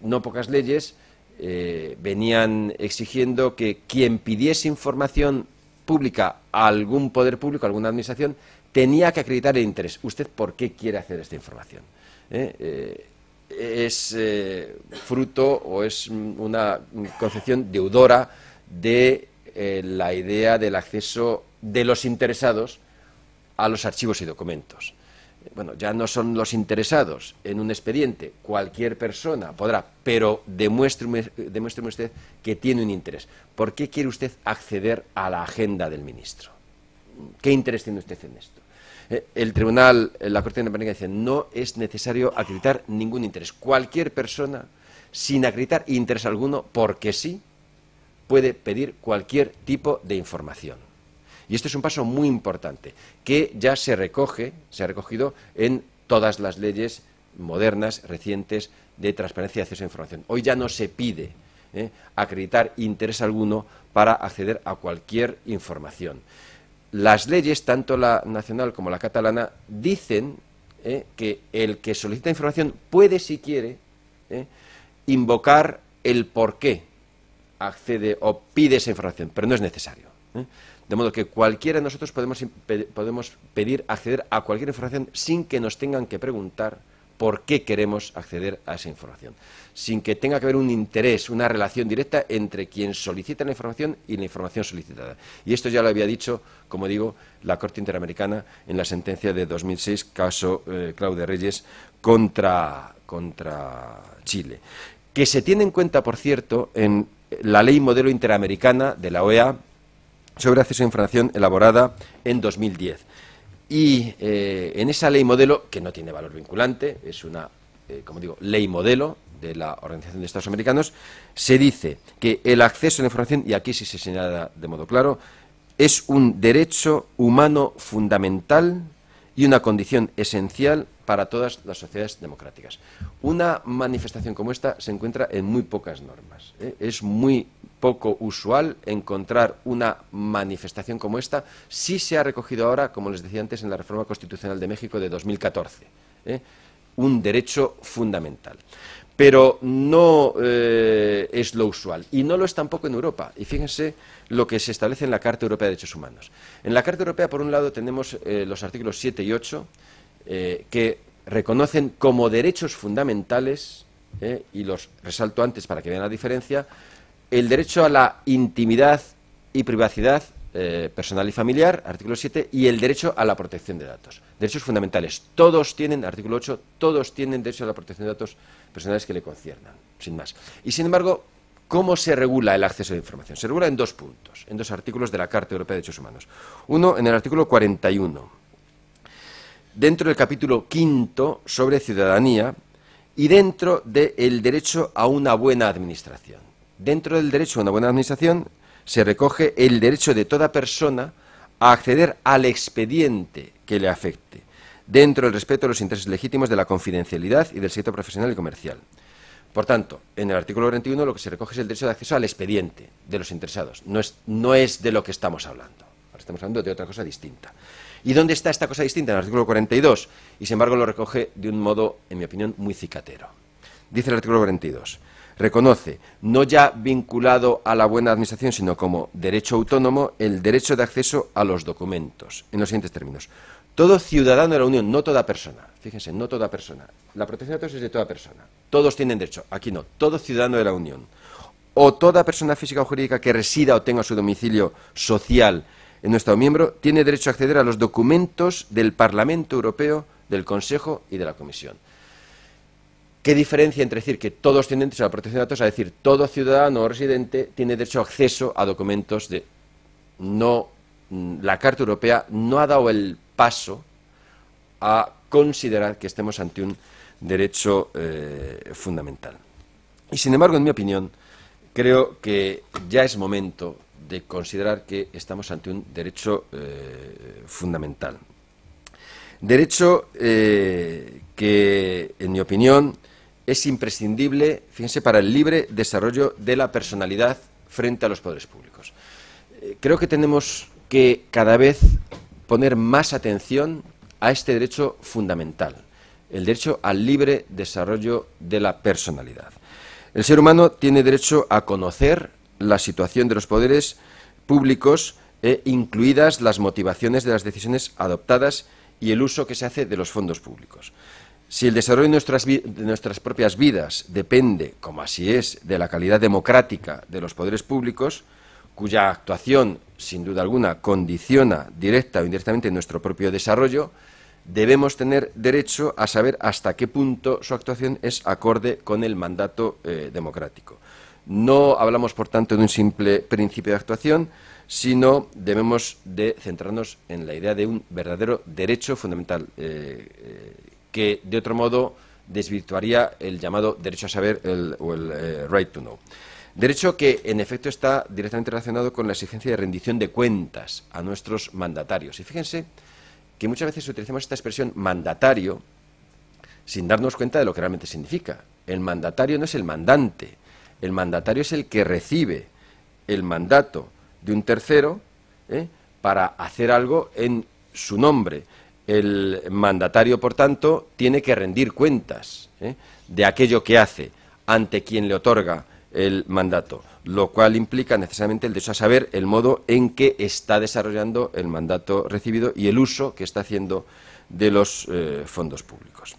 S1: no pocas leyes eh, venían exigiendo que quien pidiese información pública a algún poder público, a alguna administración, tenía que acreditar el interés. ¿Usted por qué quiere hacer esta información? ¿Eh? es fruto o es una concepción deudora de eh, la idea del acceso de los interesados a los archivos y documentos. Bueno, ya no son los interesados en un expediente, cualquier persona podrá, pero demuéstreme, usted que tiene un interés. ¿Por qué quiere usted acceder a la agenda del ministro? ¿Qué interés tiene usted en esto? Eh, el tribunal, eh, la Corte de Interamericana dice, no es necesario acreditar ningún interés. Cualquier persona, sin acreditar interés alguno, porque sí, puede pedir cualquier tipo de información. Y este es un paso muy importante, que ya se recoge, se ha recogido en todas las leyes modernas, recientes, de transparencia y acceso a información. Hoy ya no se pide ¿eh? acreditar interés alguno para acceder a cualquier información. Las leyes, tanto la nacional como la catalana, dicen ¿eh? que el que solicita información puede, si quiere, ¿eh? invocar el porqué accede o pide esa información, pero no es necesario. ¿eh? De modo que cualquiera de nosotros podemos, podemos pedir acceder a cualquier información sin que nos tengan que preguntar por qué queremos acceder a esa información, sin que tenga que haber un interés, una relación directa entre quien solicita la información y la información solicitada. Y esto ya lo había dicho, como digo, la Corte Interamericana en la sentencia de 2006, caso eh, Claude Claudia Reyes, contra, contra Chile. Que se tiene en cuenta, por cierto, en la Ley Modelo Interamericana de la OEA sobre acceso a información elaborada en 2010. Y eh, en esa ley modelo, que no tiene valor vinculante, es una, eh, como digo, ley modelo de la Organización de Estados Americanos, se dice que el acceso a la información, y aquí sí se señala de modo claro, es un derecho humano fundamental y una condición esencial para todas las sociedades democráticas. Una manifestación como esta se encuentra en muy pocas normas. ¿eh? Es muy poco usual encontrar una manifestación como esta si se ha recogido ahora, como les decía antes, en la Reforma Constitucional de México de 2014. ¿eh? Un derecho fundamental pero no eh, es lo usual. Y no lo es tampoco en Europa. Y fíjense lo que se establece en la Carta Europea de Derechos Humanos. En la Carta Europea, por un lado, tenemos eh, los artículos 7 y 8, eh, que reconocen como derechos fundamentales, y los resalto antes para que vean la diferencia, el derecho a la intimidad y privacidad eh, personal y familiar, artículo 7, y el derecho a la protección de datos. Derechos fundamentales. Todos tienen, artículo 8, todos tienen derecho a la protección de datos personales que le conciernan, sin más. Y sin embargo, ¿cómo se regula el acceso a la información? Se regula en dos puntos, en dos artículos de la Carta Europea de Derechos Humanos. Uno, en el artículo 41, dentro del capítulo quinto sobre ciudadanía y dentro del derecho a una buena administración. Dentro del derecho a una buena administración, se recoge el derecho de toda persona a acceder al expediente que le afecte, dentro del respeto de los intereses legítimos de la confidencialidad y del sector profesional y comercial. Por tanto, en el artículo 41 lo que se recoge es el derecho de acceso al expediente de los interesados. No es, no es de lo que estamos hablando. estamos hablando de otra cosa distinta. ¿Y dónde está esta cosa distinta? En el artículo 42. Y sin embargo lo recoge de un modo, en mi opinión, muy cicatero. Dice el artículo 42 reconoce, no ya vinculado a la buena administración, sino como derecho autónomo, el derecho de acceso a los documentos, en los siguientes términos. Todo ciudadano de la Unión, no toda persona, fíjense, no toda persona. La protección de datos es de toda persona. Todos tienen derecho, aquí no, todo ciudadano de la Unión. O toda persona física o jurídica que resida o tenga su domicilio social en un Estado miembro, tiene derecho a acceder a los documentos del Parlamento Europeo, del Consejo y de la Comisión. ¿Qué diferencia entre decir que todos tienen derecho a la protección de datos a decir todo ciudadano o residente tiene derecho a acceso a documentos de... No, mm, la Carta Europea no ha dado el paso a considerar que estemos ante un derecho eh, fundamental. Y sin embargo, en mi opinión, creo que ya es momento de considerar que estamos ante un derecho eh, fundamental. Derecho eh, que, en mi opinión, es imprescindible, fíjense, para el libre desarrollo de la personalidad frente a los poderes públicos. Eh, creo que tenemos que cada vez poner más atención a este derecho fundamental, el derecho al libre desarrollo de la personalidad. El ser humano tiene derecho a conocer la situación de los poderes públicos, eh, incluidas las motivaciones de las decisiones adoptadas y el uso que se hace de los fondos públicos. Si el desarrollo de nuestras, propias vidas depende, como así es, de la calidad democrática de los poderes públicos, cuya actuación, sin duda alguna, condiciona directa o indirectamente nuestro propio desarrollo, debemos tener derecho a saber hasta qué punto su actuación es acorde con el mandato eh, democrático. No hablamos, por tanto, de un simple principio de actuación, sino debemos de centrarnos en la idea de un verdadero derecho fundamental eh, eh, que de otro modo desvirtuaría el llamado derecho a saber o el eh, right to know. Derecho que, en efecto, está directamente relacionado con la exigencia de rendición de cuentas a nuestros mandatarios. Y fíjense que muchas veces utilizamos esta expresión mandatario sin darnos cuenta de lo que realmente significa. El mandatario no es el mandante, el mandatario es el que recibe el mandato de un tercero ¿eh? para hacer algo en su nombre el mandatario, por tanto, tiene que rendir cuentas ¿eh? de aquello que hace ante quien le otorga el mandato, lo cual implica necesariamente el derecho saber el modo en que está desarrollando el mandato recibido y el uso que está haciendo de los eh, fondos públicos.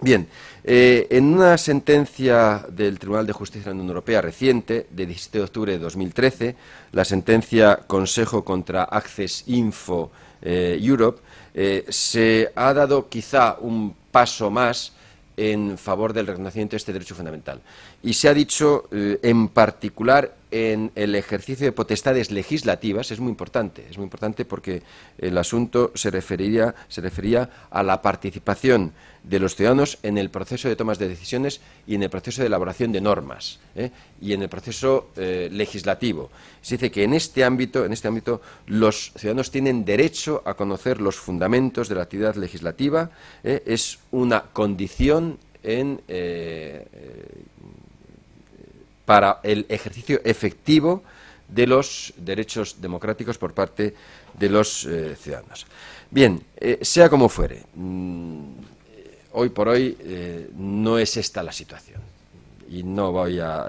S1: Bien, eh, en una sentencia del Tribunal de Justicia de la Unión Europea reciente, de 17 de octubre de 2013, la sentencia Consejo contra Access Info Europe, eh, se ha dado quizá un paso más en favor del reconocimiento de este derecho fundamental y se ha dicho eh, en particular en el ejercicio de potestades legislativas es muy importante, es muy importante porque el asunto se refería, se refería a la participación de los ciudadanos en el proceso de tomas de decisiones y en el proceso de elaboración de normas ¿eh? y en el proceso eh, legislativo. Se dice que en este ámbito, en este ámbito, los ciudadanos tienen derecho a conocer los fundamentos de la actividad legislativa, es una condición en para el ejercicio efectivo de los derechos democráticos por parte de los eh, ciudadanos. Bien, eh, sea como fuere, mm, hoy por hoy eh, no es esta la situación y no voy a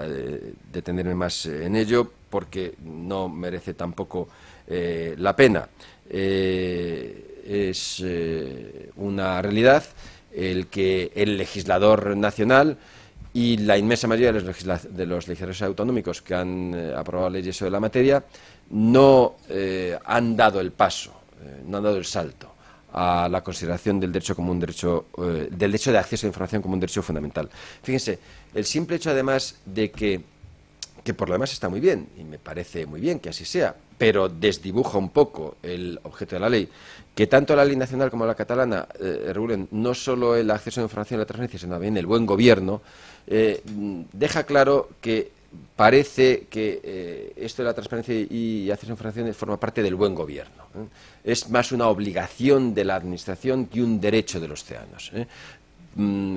S1: detenerme más en ello porque no merece tampoco la pena. es una realidad el que el legislador nacional y la inmensa mayoría de los, legisladores autonómicos que han eh, aprobado leyes sobre la materia no eh, han dado el paso, eh, no han dado el salto a la consideración del derecho como un derecho, del derecho de acceso a la información como un derecho fundamental. Fíjense, el simple hecho además de que que por lo demás está muy bien, y me parece muy bien que así sea, pero desdibuja un poco el objeto de la ley, que tanto la ley nacional como la catalana eh, regulen no solo el acceso a la información y la transparencia... sino también el buen gobierno, eh, deja claro que parece que eh, esto de la transparencia y acceso a información forma parte del buen gobierno. Es más una obligación de la Administración que un derecho de los ciudadanos. Mm,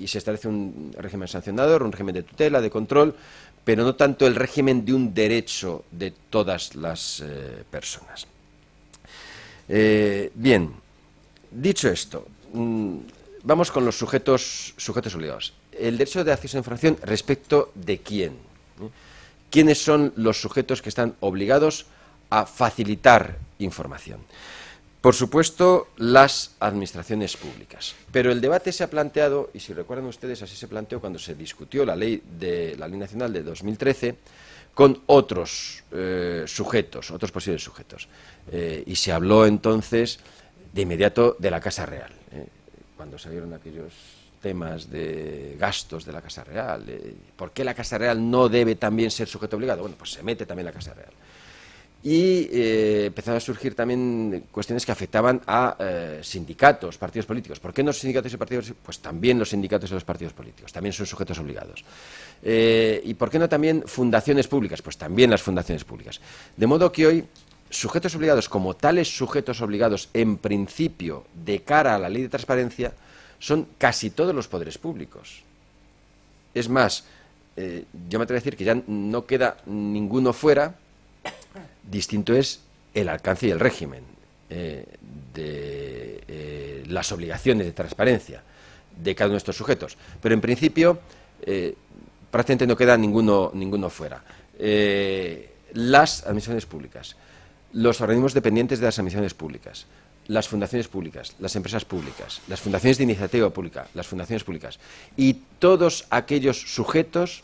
S1: y se establece un régimen sancionador, un régimen de tutela, de control, pero no tanto el régimen de un derecho de todas las eh, personas. Eh, bien, dicho esto, mm, vamos con los sujetos, obligados. El derecho de acceso a información respecto de quién. ¿Eh? ¿Quiénes son los sujetos que están obligados a facilitar información? Por supuesto, las administraciones públicas. Pero el debate se ha planteado, y si recuerdan ustedes, así se planteó cuando se discutió la ley, de, la ley nacional de 2013 con otros eh, sujetos, otros posibles sujetos. Eh, y se habló entonces de inmediato de la Casa Real. Eh. cuando salieron aquellos temas de gastos de la Casa Real, ¿por qué la Casa Real no debe también ser sujeto obligado? Bueno, pues se mete también la Casa Real y eh, empezaron a surgir también cuestiones que afectaban a eh, sindicatos, partidos políticos. ¿Por qué no los sindicatos y partidos? Pues también los sindicatos y los partidos políticos, también son sujetos obligados. Eh, ¿Y por qué no también fundaciones públicas? Pues también las fundaciones públicas. De modo que hoy sujetos obligados como tales sujetos obligados en principio de cara a la ley de transparencia son casi todos los poderes públicos. Es más, yo me atrevo a decir que ya no queda ninguno fuera Distinto es el alcance y el régimen eh, de eh, las obligaciones de transparencia de cada uno de estos sujetos. Pero en principio, eh, prácticamente no queda ninguno, ninguno fuera. las administraciones públicas, los organismos dependientes de las administraciones públicas, las fundaciones públicas, las empresas públicas, las fundaciones de iniciativa pública, las fundaciones públicas y todos aquellos sujetos,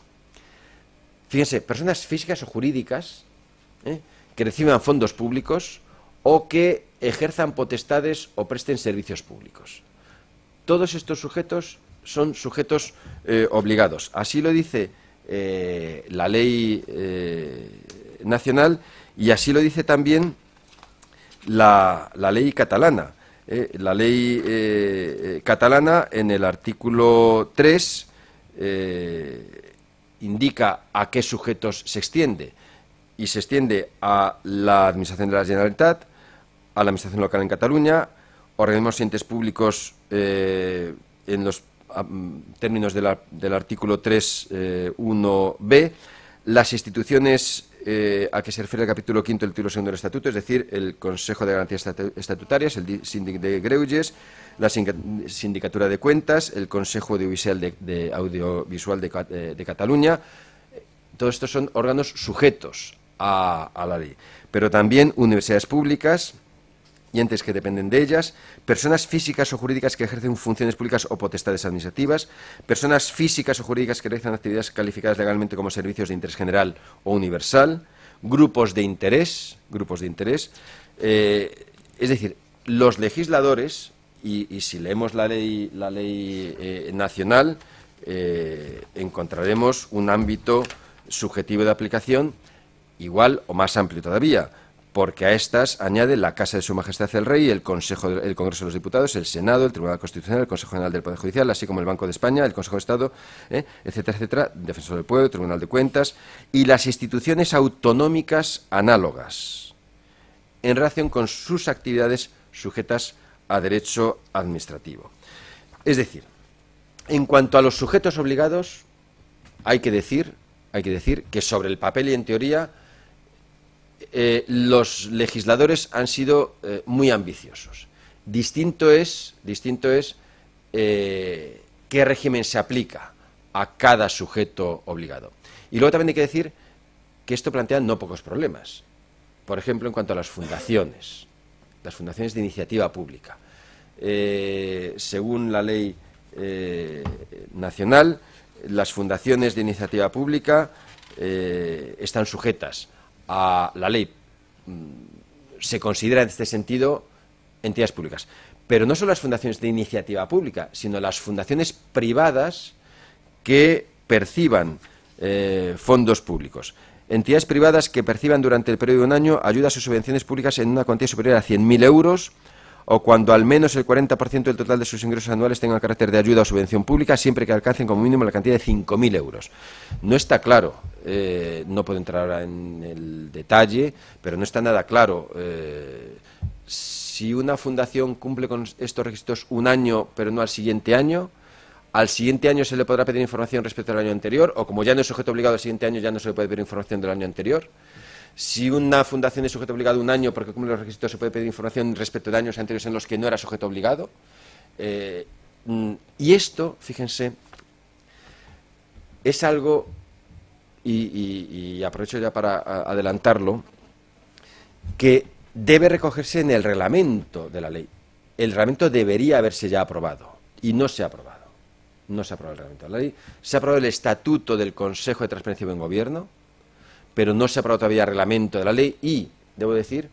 S1: fíjense, personas físicas o jurídicas, que reciban fondos públicos o que ejerzan potestades o presten servicios públicos. Todos estos sujetos son sujetos eh, obligados. Así lo dice eh, la ley eh, nacional y así lo dice también la, la ley catalana. la ley catalana en el artículo 3 indica a qué sujetos se extiende y se extiende a la Administración de la Generalitat, a la Administración local en Cataluña, organismos y públicos eh, en los términos del artículo 3.1b, eh, las instituciones eh, a que se refiere el capítulo quinto del título segundo del Estatuto, es decir, el Consejo de Garantías Estatutarias, el Síndic de Greuges, la Sindicatura de Cuentas, el Consejo Audiovisual de, Audiovisual de Cataluña. Todos estos son órganos sujetos a, la ley. Pero también universidades públicas, y entes que dependen de ellas, personas físicas o jurídicas que ejercen funciones públicas o potestades administrativas, personas físicas o jurídicas que realizan actividades calificadas legalmente como servicios de interés general o universal, grupos de interés, grupos de interés, eh, es decir, los legisladores y, si leemos la ley, la ley eh, nacional eh, encontraremos un ámbito subjetivo de aplicación igual o más amplio todavía, porque a estas añade la Casa de Su Majestad el Rey, el, Consejo, el Congreso de los Diputados, el Senado, el Tribunal Constitucional, el Consejo General del Poder Judicial, así como el Banco de España, el Consejo de Estado, ¿eh? etcétera, etcétera, Defensor del Pueblo, Tribunal de Cuentas y las instituciones autonómicas análogas en relación con sus actividades sujetas a derecho administrativo. Es decir, en cuanto a los sujetos obligados, hay que decir, hay que decir que sobre el papel y en teoría eh, los legisladores han sido eh, muy ambiciosos. Distinto es, distinto es eh, qué régimen se aplica a cada sujeto obligado. Y luego también hay que decir que esto plantea no pocos problemas. Por ejemplo, en cuanto a las fundaciones, las fundaciones de iniciativa pública. según la ley nacional, las fundaciones de iniciativa pública están sujetas la ley mm, se considera en este sentido entidades públicas. Pero no son las fundaciones de iniciativa pública, sino las fundaciones privadas que perciban eh, fondos públicos. Entidades privadas que perciban durante el periodo de un año ayudas o subvenciones públicas en una cantidad superior a 100.000 euros o cuando al menos el 40% del total de sus ingresos anuales tengan carácter de ayuda o subvención pública, siempre que alcancen como mínimo la cantidad de 5.000 euros. No está claro eh, no puedo entrar ahora en el detalle, pero no está nada claro. Eh, si una fundación cumple con estos requisitos un año, pero no al siguiente año, al siguiente año se le podrá pedir información respecto al año anterior, o como ya no es sujeto obligado al siguiente año, ya no se le puede pedir información del año anterior. Si una fundación es sujeto obligado un año porque cumple los requisitos, se puede pedir información respecto de años anteriores en los que no era sujeto obligado. Eh, mm, y esto, fíjense, es algo y, aprovecho ya para adelantarlo, que debe recogerse en el reglamento de la ley. El reglamento debería haberse ya aprobado y no se ha aprobado. No se ha aprobado el reglamento de la ley. Se ha aprobado el estatuto del Consejo de Transparencia y Buen Gobierno, pero no se ha aprobado todavía el reglamento de la ley y, debo decir,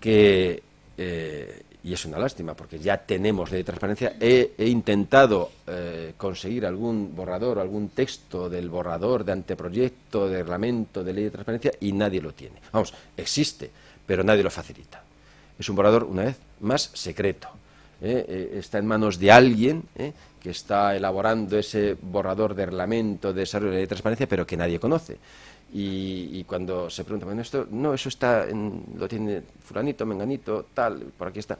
S1: que eh, y es una lástima porque ya tenemos ley de transparencia. He, intentado eh, conseguir algún borrador, algún texto del borrador de anteproyecto, de reglamento, de ley de transparencia y nadie lo tiene. Vamos, existe, pero nadie lo facilita. Es un borrador, una vez más, secreto. ¿eh? Eh, está en manos de alguien que está elaborando ese borrador de reglamento de desarrollo de ley de transparencia, pero que nadie conoce. Y, cuando se pregunta, bueno, esto, no, eso está, lo tiene fulanito, menganito, tal, por aquí está.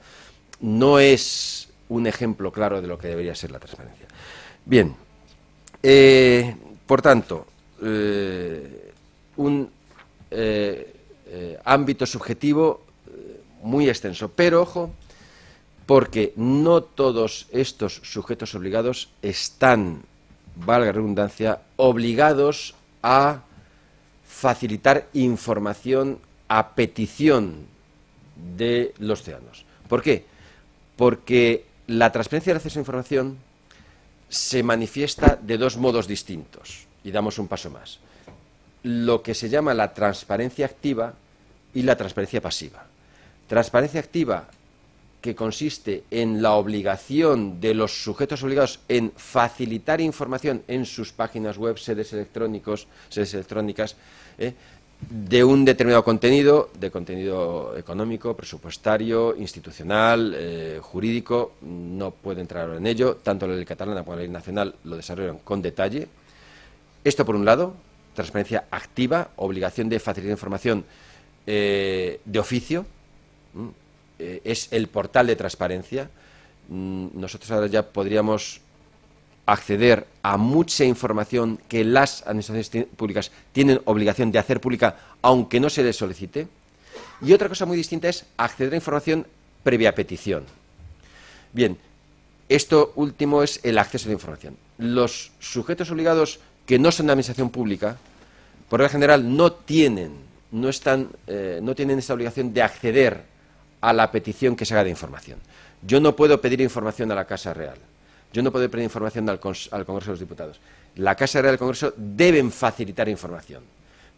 S1: No es un ejemplo claro de lo que debería ser la transparencia. Bien, eh, por tanto, eh, un eh, ámbito subjetivo muy extenso, pero ojo, porque no todos estos sujetos obligados están, valga redundancia, obligados a facilitar información a petición de los ciudadanos. ¿Por qué? Porque la transparencia de acceso a información se manifiesta de dos modos distintos. Y damos un paso más. Lo que se llama la transparencia activa y la transparencia pasiva. Transparencia activa que consiste en la obligación de los sujetos obligados en facilitar información en sus páginas web, sedes, electrónicos, sedes electrónicas, ¿eh? de un determinado contenido, de contenido económico, presupuestario, institucional, eh, jurídico, no puede entrar en ello, tanto la ley catalana como la ley nacional lo desarrollan con detalle. Esto por un lado, transparencia activa, obligación de facilitar información eh, de oficio, eh, es el portal de transparencia. Mm, nosotros ahora ya podríamos acceder a mucha información que las administraciones públicas tienen obligación de hacer pública, aunque no se les solicite. Y otra cosa muy distinta es acceder a información previa petición. Bien, esto último es el acceso a la información. Los sujetos obligados que no son de administración pública, por regla general, no tienen, no, están, eh, no tienen esta obligación de acceder a la petición que se haga de información. Yo no puedo pedir información a la Casa Real. Yo no puedo pedir información al, Congreso de los Diputados. La Casa Real y el Congreso deben facilitar información,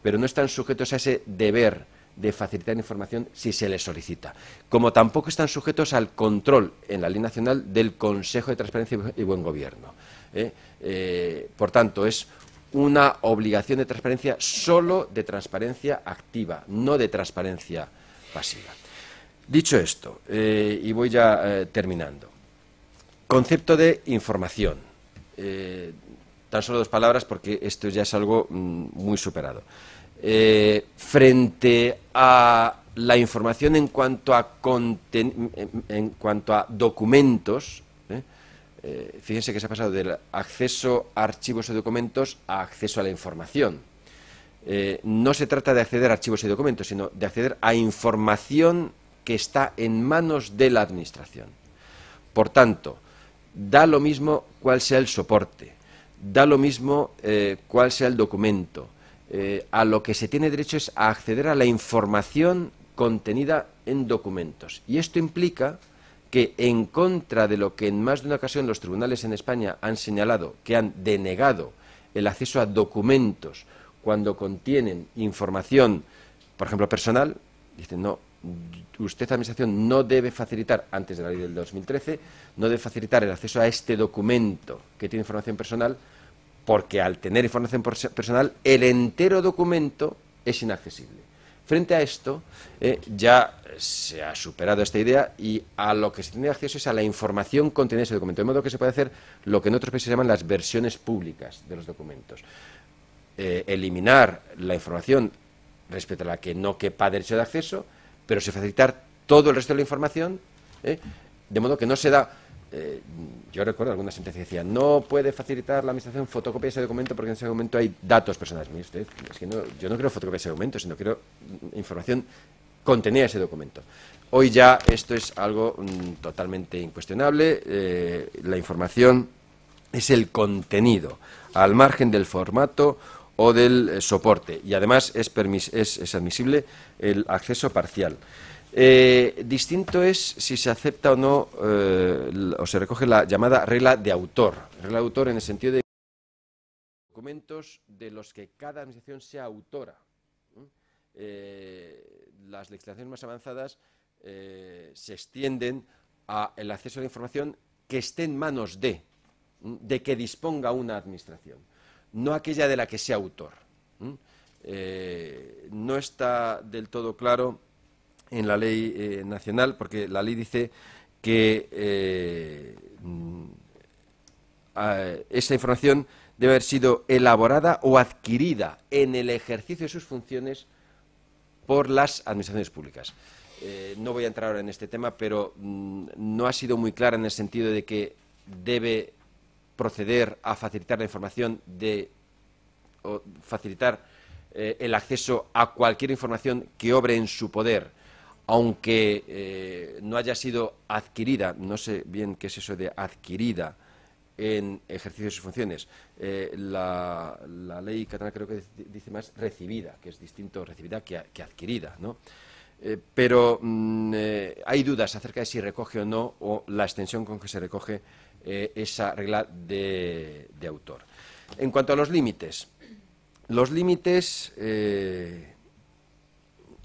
S1: pero no están sujetos a ese deber de facilitar información si se les solicita, como tampoco están sujetos al control en la ley nacional del Consejo de Transparencia y Buen Gobierno. ¿eh? Eh, por tanto, es una obligación de transparencia solo de transparencia activa, no de transparencia pasiva. Dicho esto, eh, y voy ya eh, terminando. Concepto de información. Eh, tan solo dos palabras porque esto ya es algo mm, muy superado. frente a la información en cuanto a, en, cuanto a documentos, fíjense que se ha pasado del acceso a archivos o documentos a acceso a la información. no se trata de acceder a archivos y documentos, sino de acceder a información que está en manos de la Administración. Por tanto, da lo mismo cuál sea el soporte, da lo mismo eh, cuál sea el documento. Eh, a lo que se tiene derecho es a acceder a la información contenida en documentos. Y esto implica que, en contra de lo que en más de una ocasión los tribunales en España han señalado, que han denegado el acceso a documentos cuando contienen información, por ejemplo, personal, dicen, no, usted, Administración, no debe facilitar, antes de la ley del 2013, no debe facilitar el acceso a este documento que tiene información personal, porque al tener información personal, el entero documento es inaccesible. Frente a esto, eh, ya se ha superado esta idea y a lo que se tiene acceso es a la información contenida en ese documento, de modo que se puede hacer lo que en otros países se llaman las versiones públicas de los documentos. Eh, eliminar la información respecto a la que no quepa derecho de acceso, pero se facilitar todo el resto de la información, ¿eh? de modo que no se da... Eh, yo recuerdo alguna sentencia que decía, no puede facilitar la Administración fotocopia ese documento porque en ese documento hay datos personales. Mire usted, yo no quiero fotocopiar ese documento, sino quiero información contenida ese documento. Hoy ya esto es algo mm, totalmente incuestionable. Eh, la información es el contenido, al margen del formato o del eh, soporte. Y además es, admisible el acceso parcial. Eh, distinto es si se acepta o no eh, o se recoge la llamada regla de autor. Regla de autor en el sentido de documentos de los que cada administración sea autora. ¿Mm? las legislaciones más avanzadas se extienden al acceso a la información que esté en manos de, de que disponga una administración no aquella de la que sea autor. Eh, no está del todo claro en la ley eh, nacional, porque la ley dice que eh, mm, esa información debe haber sido elaborada o adquirida en el ejercicio de sus funciones por las administraciones públicas. no voy a entrar ahora en este tema, pero mm, no ha sido muy clara en el sentido de que debe proceder a facilitar la información de o facilitar eh, el acceso a cualquier información que obre en su poder, aunque eh, no haya sido adquirida, no sé bien qué es eso de adquirida en ejercicio de sus funciones. Eh, la, ley catalana creo que dice más recibida, que es distinto recibida que, adquirida, ¿no? pero mm, hay dudas acerca de si recoge o no o la extensión con que se recoge eh, esa regla de, autor. En cuanto a los límites, los límites eh,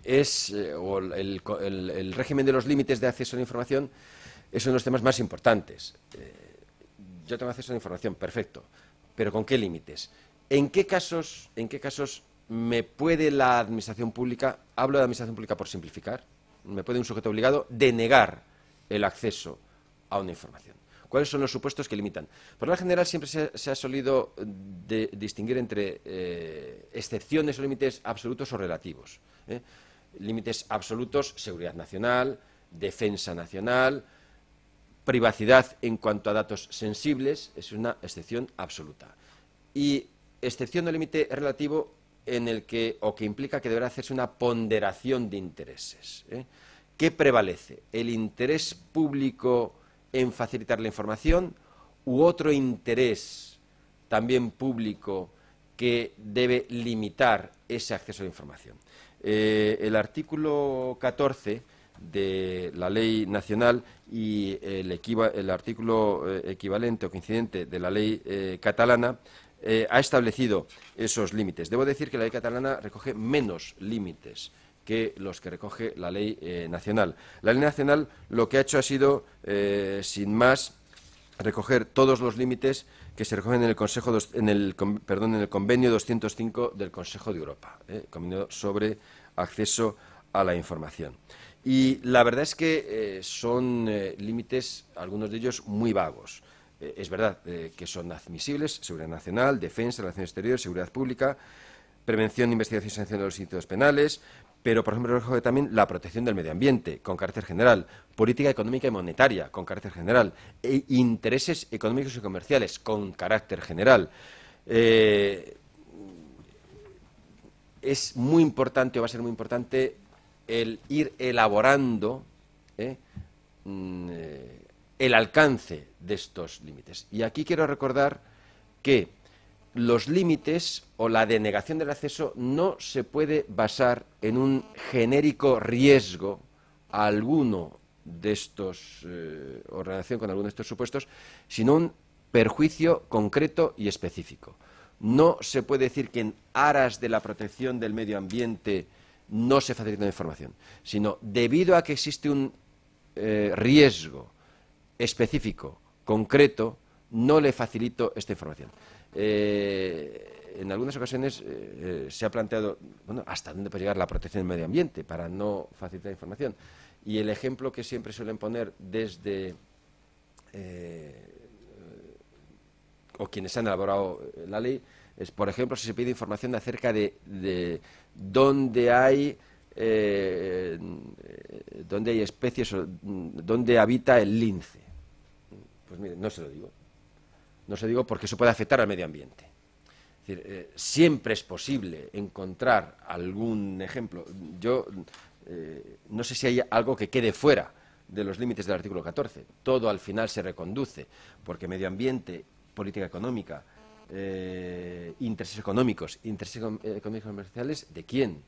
S1: es, eh, o el, régimen de los límites de acceso a la información es uno de los temas más importantes. yo tengo acceso a la información, perfecto, pero ¿con qué límites? ¿En qué casos, en qué casos me puede la administración pública, hablo de administración pública por simplificar, me puede un sujeto obligado denegar el acceso a una información. ¿Cuáles son los supuestos que limitan? Por lo general siempre se, ha solido distinguir entre eh, excepciones o límites absolutos o relativos. ¿eh? Límites absolutos, seguridad nacional, defensa nacional, privacidad en cuanto a datos sensibles, es una excepción absoluta. Y excepción o límite relativo en el que, o que implica que deberá hacerse una ponderación de intereses. ¿eh? ¿Qué prevalece? ¿El interés público en facilitar la información u otro interés también público que debe limitar ese acceso a la información. Eh, el artículo 14 de la ley nacional y el, artículo eh, equivalente o coincidente de la ley eh, catalana ha establecido esos límites. Debo decir que la ley catalana recoge menos límites que los que recoge la ley eh, nacional. La ley nacional lo que ha hecho ha sido, eh, sin más, recoger todos los límites que se recogen en el, Consejo en el, perdón, en el Convenio 205 del Consejo de Europa, eh, Convenio sobre acceso a la información. Y la verdad es que son límites, algunos de ellos muy vagos. es verdad que son admisibles, seguridad nacional, defensa, relaciones exteriores, seguridad pública, prevención, investigación y sanción de los institutos penales, pero por ejemplo también la protección del medio ambiente con carácter general, política económica y monetaria con carácter general, e intereses económicos y comerciales con carácter general. Eh, es muy importante o va a ser muy importante el ir elaborando ¿eh? Mm, eh, el alcance de estos límites. Y aquí quiero recordar que los límites o la denegación del acceso no se puede basar en un genérico riesgo a alguno de estos, eh, o relación con alguno de estos supuestos, sino un perjuicio concreto y específico. No se puede decir que en aras de la protección del medio ambiente no se facilita la información, sino debido a que existe un eh, riesgo específico, concreto, no le facilito esta información. Eh, en algunas ocasiones eh, eh, se ha planteado, bueno, ¿hasta dónde puede llegar la protección del medio ambiente para no facilitar información? Y el ejemplo que siempre suelen poner desde o quienes han elaborado la ley es, por ejemplo, si se pide información acerca de, dónde hay eh, dónde hay especies, dónde habita el lince. Pues mire, no se lo digo. No se digo porque eso puede afectar al medio ambiente. Es decir, eh, siempre es posible encontrar algún ejemplo. Yo eh, no sé si hay algo que quede fuera de los límites del artículo 14. Todo al final se reconduce, porque medio ambiente, política económica, eh, intereses económicos, intereses económicos comerciales, ¿de quién?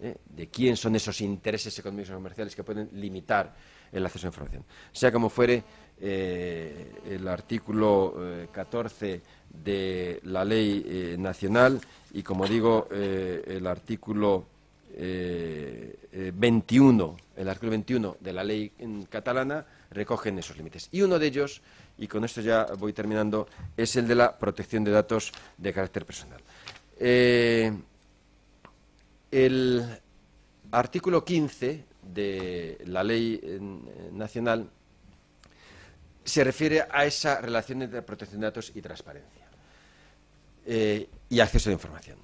S1: ¿De quién son esos intereses económicos comerciales que pueden limitar el acceso a la información? Sea como fuere, eh, el artículo 14 eh, de la ley eh, nacional y, como digo, el artículo 21, el artículo 21 de la ley catalana recogen esos límites. Y uno de ellos, y con esto ya voy terminando, es el de la protección de datos de carácter personal. el artículo 15 de la ley nacional se refiere a esa relación entre protección de datos y transparencia eh, y acceso a la información.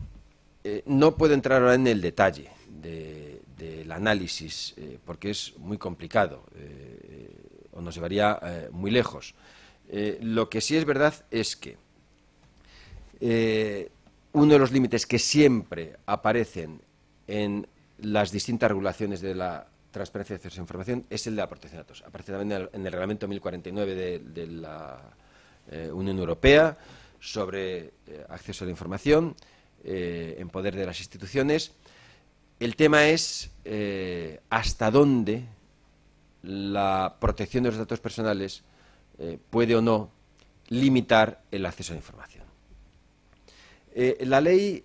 S1: Eh, no puedo entrar ahora en el detalle del análisis eh, porque es muy complicado o nos llevaría muy lejos. lo que sí es verdad es que uno de los límites que siempre aparecen en las distintas regulaciones de la transparencia de acceso a información es el de la protección de datos. Aparece también en el, reglamento 1049 de, la eh, Unión Europea sobre eh, acceso a la información eh, en poder de las instituciones. El tema es hasta dónde la protección de los datos personales puede o no limitar el acceso a la información. la ley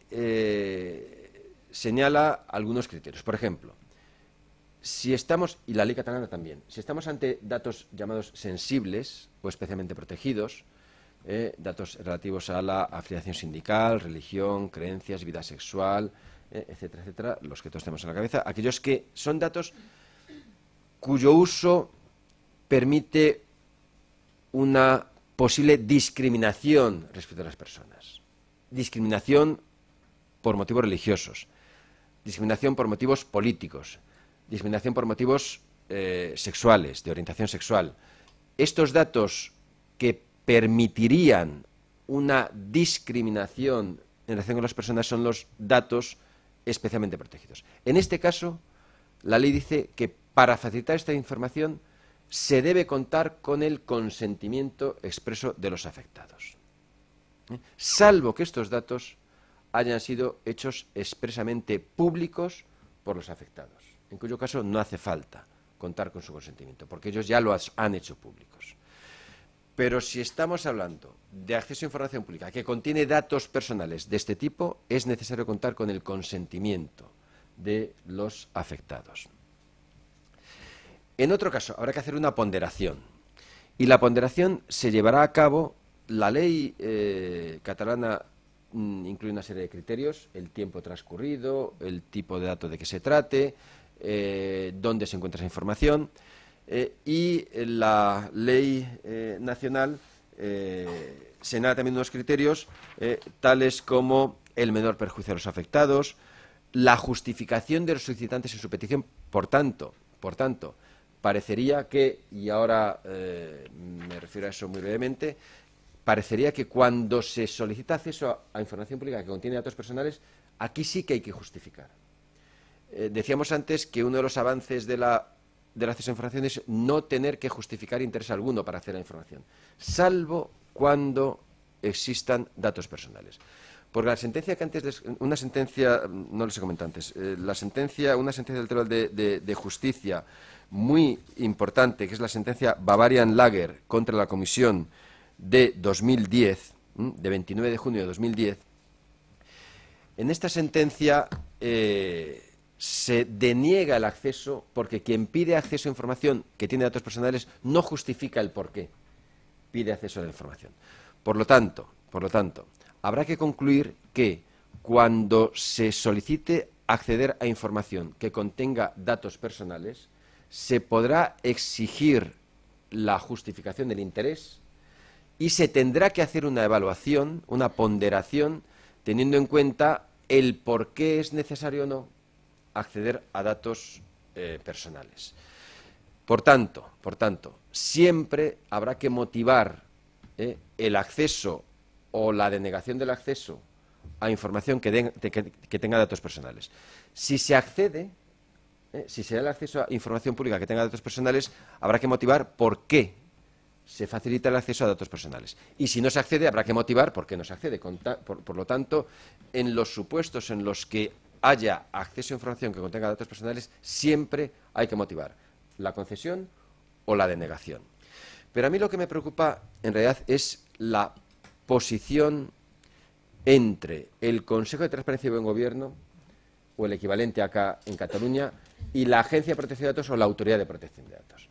S1: señala algunos criterios. Por ejemplo, si estamos, y la ley catalana también, si estamos ante datos llamados sensibles o especialmente protegidos, eh, datos relativos a la afiliación sindical, religión, creencias, vida sexual, eh, etcétera, etcétera, los que todos tenemos en la cabeza, aquellos que son datos cuyo uso permite una posible discriminación respecto a las personas. Discriminación por motivos religiosos, discriminación por motivos políticos, discriminación por motivos eh, sexuales, de orientación sexual. Estos datos que permitirían una discriminación en relación con las personas son los datos especialmente protegidos. En este caso, la ley dice que para facilitar esta información se debe contar con el consentimiento expreso de los afectados, ¿eh? salvo que estos datos hayan sido hechos expresamente públicos por los afectados en cuyo caso no hace falta contar con su consentimiento, porque ellos ya lo han hecho públicos. Pero si estamos hablando de acceso a información pública que contiene datos personales de este tipo, es necesario contar con el consentimiento de los afectados. En otro caso, habrá que hacer una ponderación. Y la ponderación se llevará a cabo, la ley eh, catalana mm, incluye una serie de criterios, el tiempo transcurrido, el tipo de dato de que se trate, eh, dónde se encuentra esa información. Eh, y la ley eh, nacional señala también unos criterios tales como el menor perjuicio a los afectados, la justificación de los solicitantes en su petición. Por tanto, por tanto parecería que, y ahora me refiero a eso muy brevemente, parecería que cuando se solicita acceso a información pública que contiene datos personales, aquí sí que hay que justificar. Eh, decíamos antes que uno de los avances de la del acceso a información es no tener que justificar interés alguno para hacer la información, salvo cuando existan datos personales. Porque la sentencia que antes, una sentencia, no les he comentado antes, eh, la sentencia, una sentencia del Tribunal de, Justicia muy importante, que es la sentencia Bavarian Lager contra la Comisión de 2010, de 29 de junio de 2010, en esta sentencia eh, se deniega el acceso porque quien pide acceso a información que tiene datos personales no justifica el por qué pide acceso a la información. Por lo tanto, por lo tanto, habrá que concluir que cuando se solicite acceder a información que contenga datos personales, se podrá exigir la justificación del interés y se tendrá que hacer una evaluación, una ponderación, teniendo en cuenta el por qué es necesario o no acceder a datos eh, personales. Por tanto, por tanto, siempre habrá que motivar eh, el acceso o la denegación del acceso a información que, tenga datos personales. Si se accede, eh, si se da el acceso a información pública que tenga datos personales, habrá que motivar por qué se facilita el acceso a datos personales. Y si no se accede, habrá que motivar por qué no se accede. por, lo tanto, en los supuestos en los que haya acceso a información que contenga datos personales, siempre hay que motivar la concesión o la denegación. Pero a mí lo que me preocupa en realidad es la posición entre el Consejo de Transparencia y Buen Gobierno, o el equivalente acá en Cataluña, y la Agencia de Protección de Datos o la Autoridad de Protección de Datos.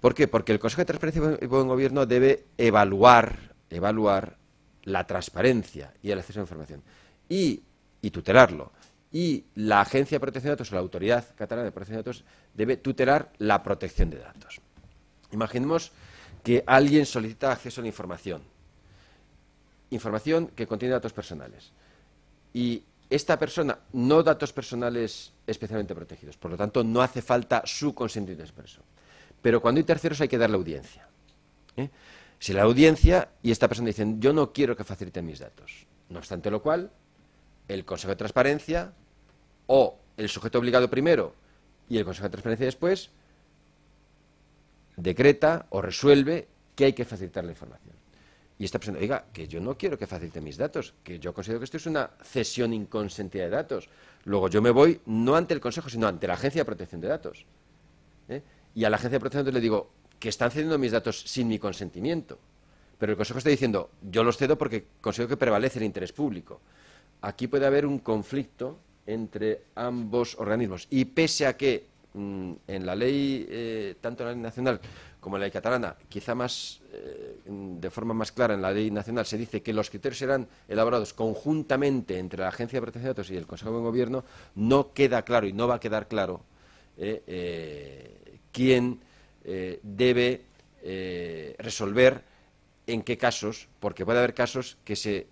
S1: ¿Por qué? Porque el Consejo de Transparencia y Buen Gobierno debe evaluar, evaluar la transparencia y el acceso a información y, y tutelarlo y la Agencia de Protección de Datos o la Autoridad Catalana de Protección de Datos debe tutelar la protección de datos. Imaginemos que alguien solicita acceso a la información, información que contiene datos personales, y esta persona, no datos personales especialmente protegidos, por lo tanto no hace falta su consentimiento expreso. Pero cuando hay terceros hay que dar la audiencia. ¿eh? Si la audiencia y esta persona dicen, yo no quiero que faciliten mis datos, no obstante lo cual, el Consejo de Transparencia o el sujeto obligado primero y el Consejo de Transparencia después, decreta o resuelve que hay que facilitar la información. Y esta persona, diga que yo no quiero que facilite mis datos, que yo considero que esto es una cesión inconsentida de datos. Luego yo me voy no ante el Consejo, sino ante la Agencia de Protección de Datos. ¿eh? Y a la Agencia de Protección de Datos le digo, que están cediendo mis datos sin mi consentimiento. Pero el Consejo está diciendo, yo los cedo porque considero que prevalece el interés público. Aquí puede haber un conflicto entre ambos organismos. Y pese a que mm, en la ley, eh, tanto en la ley nacional como en la ley catalana, quizá más eh, mm, de forma más clara en la ley nacional se dice que los criterios serán elaborados conjuntamente entre la Agencia de Protección de Datos y el Consejo de Gobierno, no queda claro y no va a quedar claro eh, quién debe resolver en qué casos, porque puede haber casos que se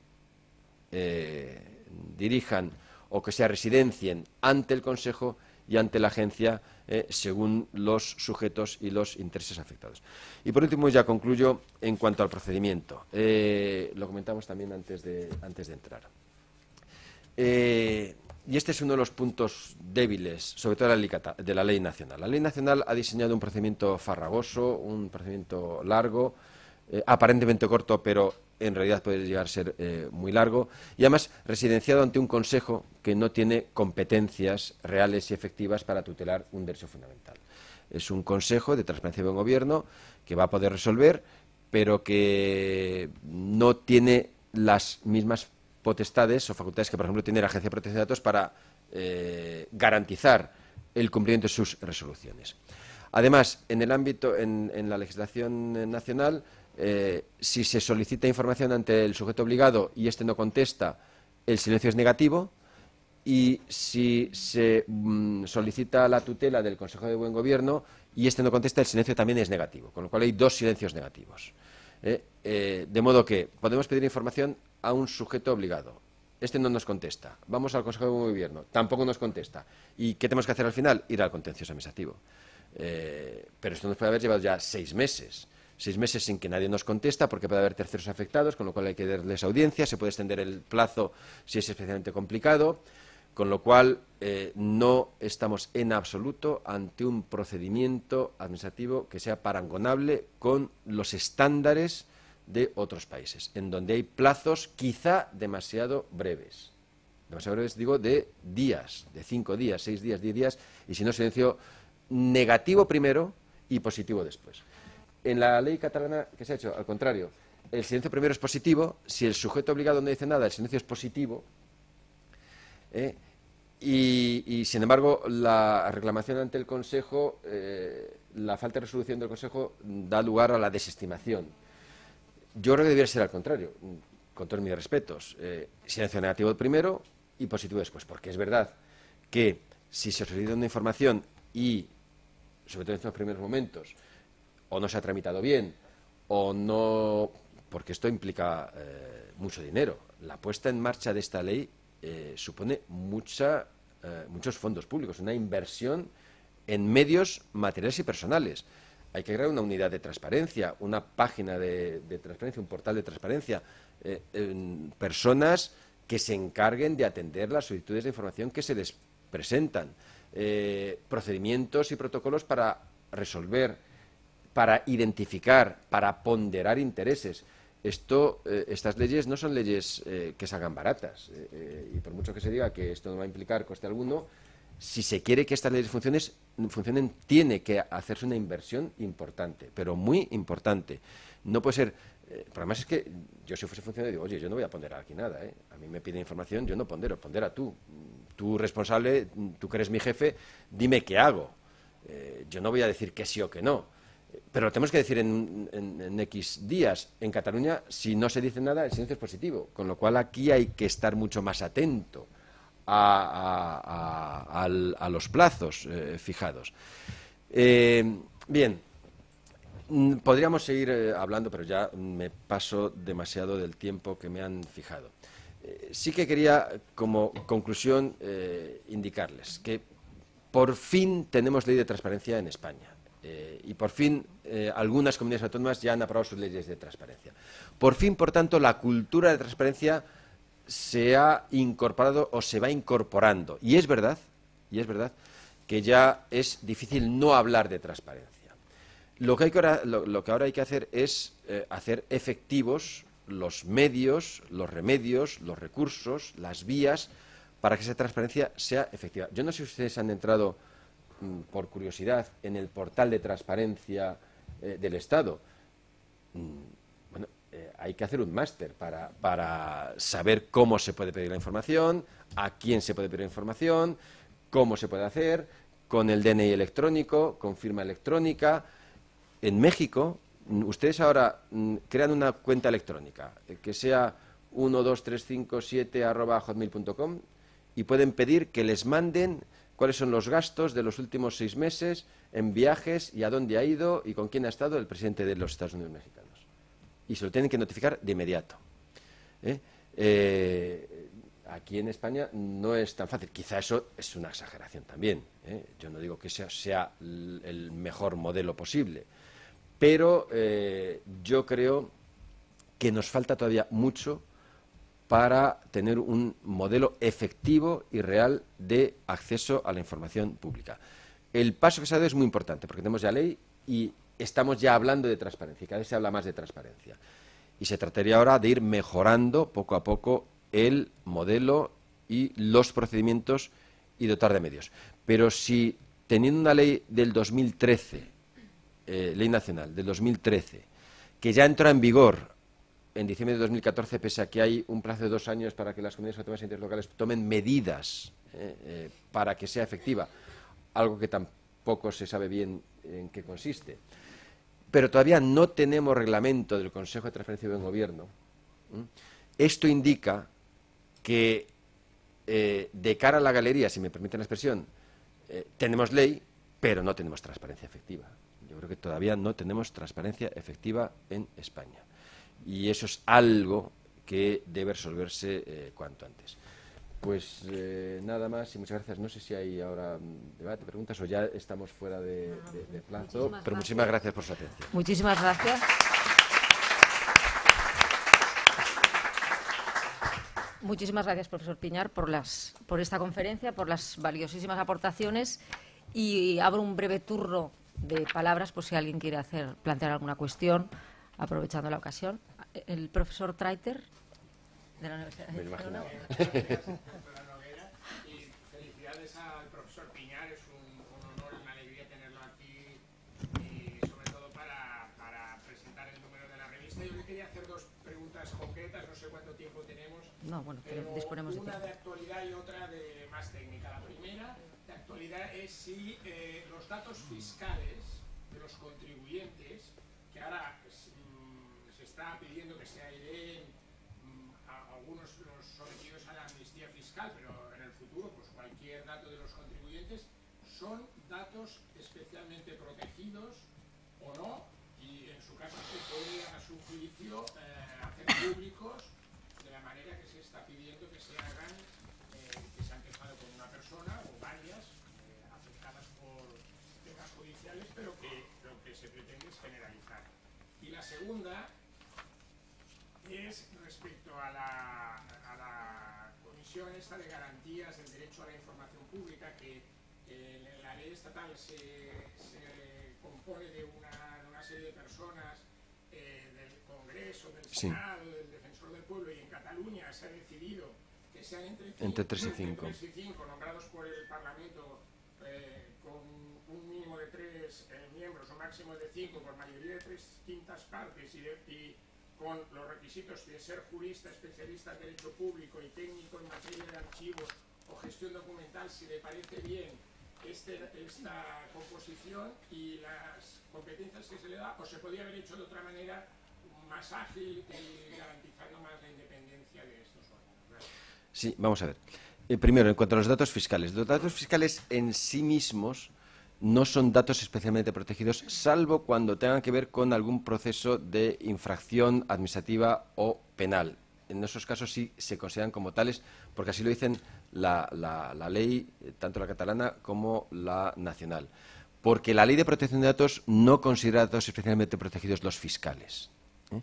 S1: dirijan o que se residencien ante el Consejo y ante la agencia eh, según los sujetos y los intereses afectados. Y por último, ya concluyo en cuanto al procedimiento. Eh, lo comentamos también antes de, antes de entrar. Eh, y este es uno de los puntos débiles, sobre todo de la ley nacional. La ley nacional ha diseñado un procedimiento farragoso, un procedimiento largo, aparentemente corto, pero en realidad puede llegar a ser eh, muy largo, y además residenciado ante un Consejo que no tiene competencias reales y efectivas para tutelar un derecho fundamental. Es un Consejo de Transparencia y Buen Gobierno que va a poder resolver, pero que no tiene las mismas potestades o facultades que, por ejemplo, tiene la Agencia de Protección de Datos para eh, garantizar el cumplimiento de sus resoluciones. Además, en el ámbito, en la legislación nacional, eh, si se solicita información ante el sujeto obligado y éste no contesta, el silencio es negativo. Y si se mm, solicita la tutela del Consejo de Buen Gobierno y éste no contesta, el silencio también es negativo. Con lo cual hay dos silencios negativos. Eh, eh, de modo que podemos pedir información a un sujeto obligado. Este no nos contesta. Vamos al Consejo de Buen Gobierno. Tampoco nos contesta. ¿Y qué tenemos que hacer al final? Ir al contencioso administrativo. pero esto nos puede haber llevado ya seis meses seis meses sin que nadie nos contesta porque puede haber terceros afectados, con lo cual hay que darles audiencia, se puede extender el plazo si es especialmente complicado, con lo cual eh, no estamos en absoluto ante un procedimiento administrativo que sea parangonable con los estándares de otros países, en donde hay plazos quizá demasiado breves. Demasiado breves, digo, de días, de cinco días, seis días, diez días, y si no, silencio negativo primero y positivo después. En la ley catalana, ¿qué se ha hecho? Al contrario, el silencio primero es positivo, si el sujeto obligado no dice nada, el silencio es positivo, ¿eh? y, sin embargo, la reclamación ante el Consejo, eh, la falta de resolución del Consejo da lugar a la desestimación. Yo creo que debería ser al contrario, con todos mis respetos, eh, silencio negativo primero y positivo después, porque es verdad que si se recibe una información y, sobre todo en estos primeros momentos, o no se ha tramitado bien, o no. porque esto implica eh, mucho dinero. La puesta en marcha de esta ley eh, supone eh, muchos fondos públicos, una inversión en medios materiales y personales. Hay que crear una unidad de transparencia, una página de, de transparencia, un portal de transparencia, personas que se encarguen de atender las solicitudes de información que se les presentan, procedimientos y protocolos para resolver para identificar, para ponderar intereses. Esto, eh, estas leyes no son leyes que eh, que salgan baratas. Eh, y por mucho que se diga que esto no va a implicar coste alguno, si se quiere que estas leyes funcionen, funcionen, tiene que hacerse una inversión importante, pero muy importante. No puede ser. El además es que yo si fuese funcionario digo, oye, yo no voy a ponderar aquí nada. A mí me piden información, yo no pondero, pondera tú. Tú responsable, tú que eres mi jefe, dime qué hago. yo no voy a decir que sí o que no pero lo tenemos que decir en, X días. En Cataluña, si no se dice nada, el silencio es positivo. Con lo cual, aquí hay que estar mucho más atento a, los plazos eh, fijados. Eh, bien, mm, podríamos seguir eh, hablando, pero ya me paso demasiado del tiempo que me han fijado. sí que quería, como conclusión, indicarles que por fin tenemos ley de transparencia en España eh, y por fin eh, algunas comunidades autónomas ya han aprobado sus leyes de transparencia. Por fin, por tanto, la cultura de transparencia se ha incorporado o se va incorporando. Y es verdad, y es verdad que ya es difícil no hablar de transparencia. Lo que, hay que ahora, lo, que ahora hay que hacer es eh, hacer efectivos los medios, los remedios, los recursos, las vías para que esa transparencia sea efectiva. Yo no sé si ustedes han entrado Mm, por curiosidad, en el portal de transparencia eh, del Estado. Mm, bueno, eh, hay que hacer un máster para, saber cómo se puede pedir la información, a quién se puede pedir la información, cómo se puede hacer, con el DNI electrónico, con firma electrónica. En México, mm, ustedes ahora crean una cuenta electrónica eh, que sea 12357 y pueden pedir que les manden cuáles son los gastos de los últimos seis meses en viajes y a dónde ha ido y con quién ha estado el presidente de los Estados Unidos mexicanos. Y se lo tienen que notificar de inmediato. ¿eh? Eh, aquí en España no es tan fácil. Quizá eso es una exageración también. ¿eh? Yo no digo que sea, sea el mejor modelo posible. Pero yo creo que nos falta todavía mucho para tener un modelo efectivo y real de acceso a la información pública. El paso que se ha dado es muy importante porque tenemos ya ley y estamos ya hablando de transparencia, cada vez se habla más de transparencia. Y se trataría ahora de ir mejorando poco a poco el modelo y los procedimientos y dotar de medios. Pero si teniendo una ley del 2013, eh, ley nacional del 2013, que ya entra en vigor en diciembre de 2014, pese a que hay un plazo de dos años para que las comunidades autónomas y e locales tomen medidas eh, eh, para que sea efectiva, algo que tampoco se sabe bien en qué consiste. Pero todavía no tenemos reglamento del Consejo de Transferencia de Buen Gobierno. Esto indica que eh, de cara a la galería, si me permiten la expresión, tenemos ley, pero no tenemos transparencia efectiva. Yo creo que todavía no tenemos transparencia efectiva en España. Y eso es algo que debe resolverse eh, cuanto antes. Pues eh, nada más y muchas gracias. No sé si hay ahora mm, debate, preguntas o ya estamos fuera de, plazo, pero muchísimas gracias. por su atención. Muchísimas gracias. Muchísimas gracias, profesor Piñar, por, las, por esta conferencia, por las valiosísimas aportaciones y abro un breve turno de palabras por si alguien quiere hacer, plantear alguna cuestión, aprovechando la ocasión el profesor Traiter de la Universidad de Me de
S2: [LAUGHS] Y Felicidades al profesor Piñar, es un, honor y una alegría
S3: tenerlo aquí y sobre todo para, para, presentar el número de la revista. Yo le quería hacer dos preguntas concretas, no sé cuánto tiempo tenemos. No, bueno, pero disponemos de Una de actualidad y otra de más técnica. La primera de actualidad es si eh, los datos fiscales de los contribuyentes, que ahora pidiendo que se aireen mm, algunos los sometidos a la amnistía fiscal, pero en el futuro pues cualquier dato de los contribuyentes son datos especialmente protegidos o no, y en su caso se puede a su juicio eh, hacer públicos de la manera que se está pidiendo que se hagan, eh, que se han quejado con una persona o varias eh, afectadas por temas judiciales, pero que lo que se pretende es generalizar. Y la segunda es respecto a la, a la comisión esta de garantías del derecho a la información pública que la ley estatal se, se compone de una, una, serie de
S1: personas eh, del Congreso, del Senado, del Defensor del Pueblo y en Cataluña
S4: se ha decidido que sean entre,
S1: entre 3 y 5 nombrados por el Parlamento
S3: eh, con un mínimo de 3 eh, miembros o máximo de 5 por mayoría de 3 quintas partes y, de, y con los requisitos de ser jurista, especialista en derecho público y técnico en materia de archivos o gestión documental, si le parece bien este, esta composición y las competencias que se le da, o se podría haber hecho de otra manera más ágil y garantizando más la independencia de estos
S1: órganos. Sí, vamos a ver. Eh, primero, en cuanto a los datos fiscales. Los datos fiscales en sí mismos no son datos especialmente protegidos, salvo cuando tengan que ver con algún proceso de infracción administrativa o penal. En esos casos sí se consideran como tales, porque así lo dicen la, ley, eh, tanto la catalana como la nacional. Porque la ley de protección de datos no considera datos especialmente protegidos los fiscales. ¿eh?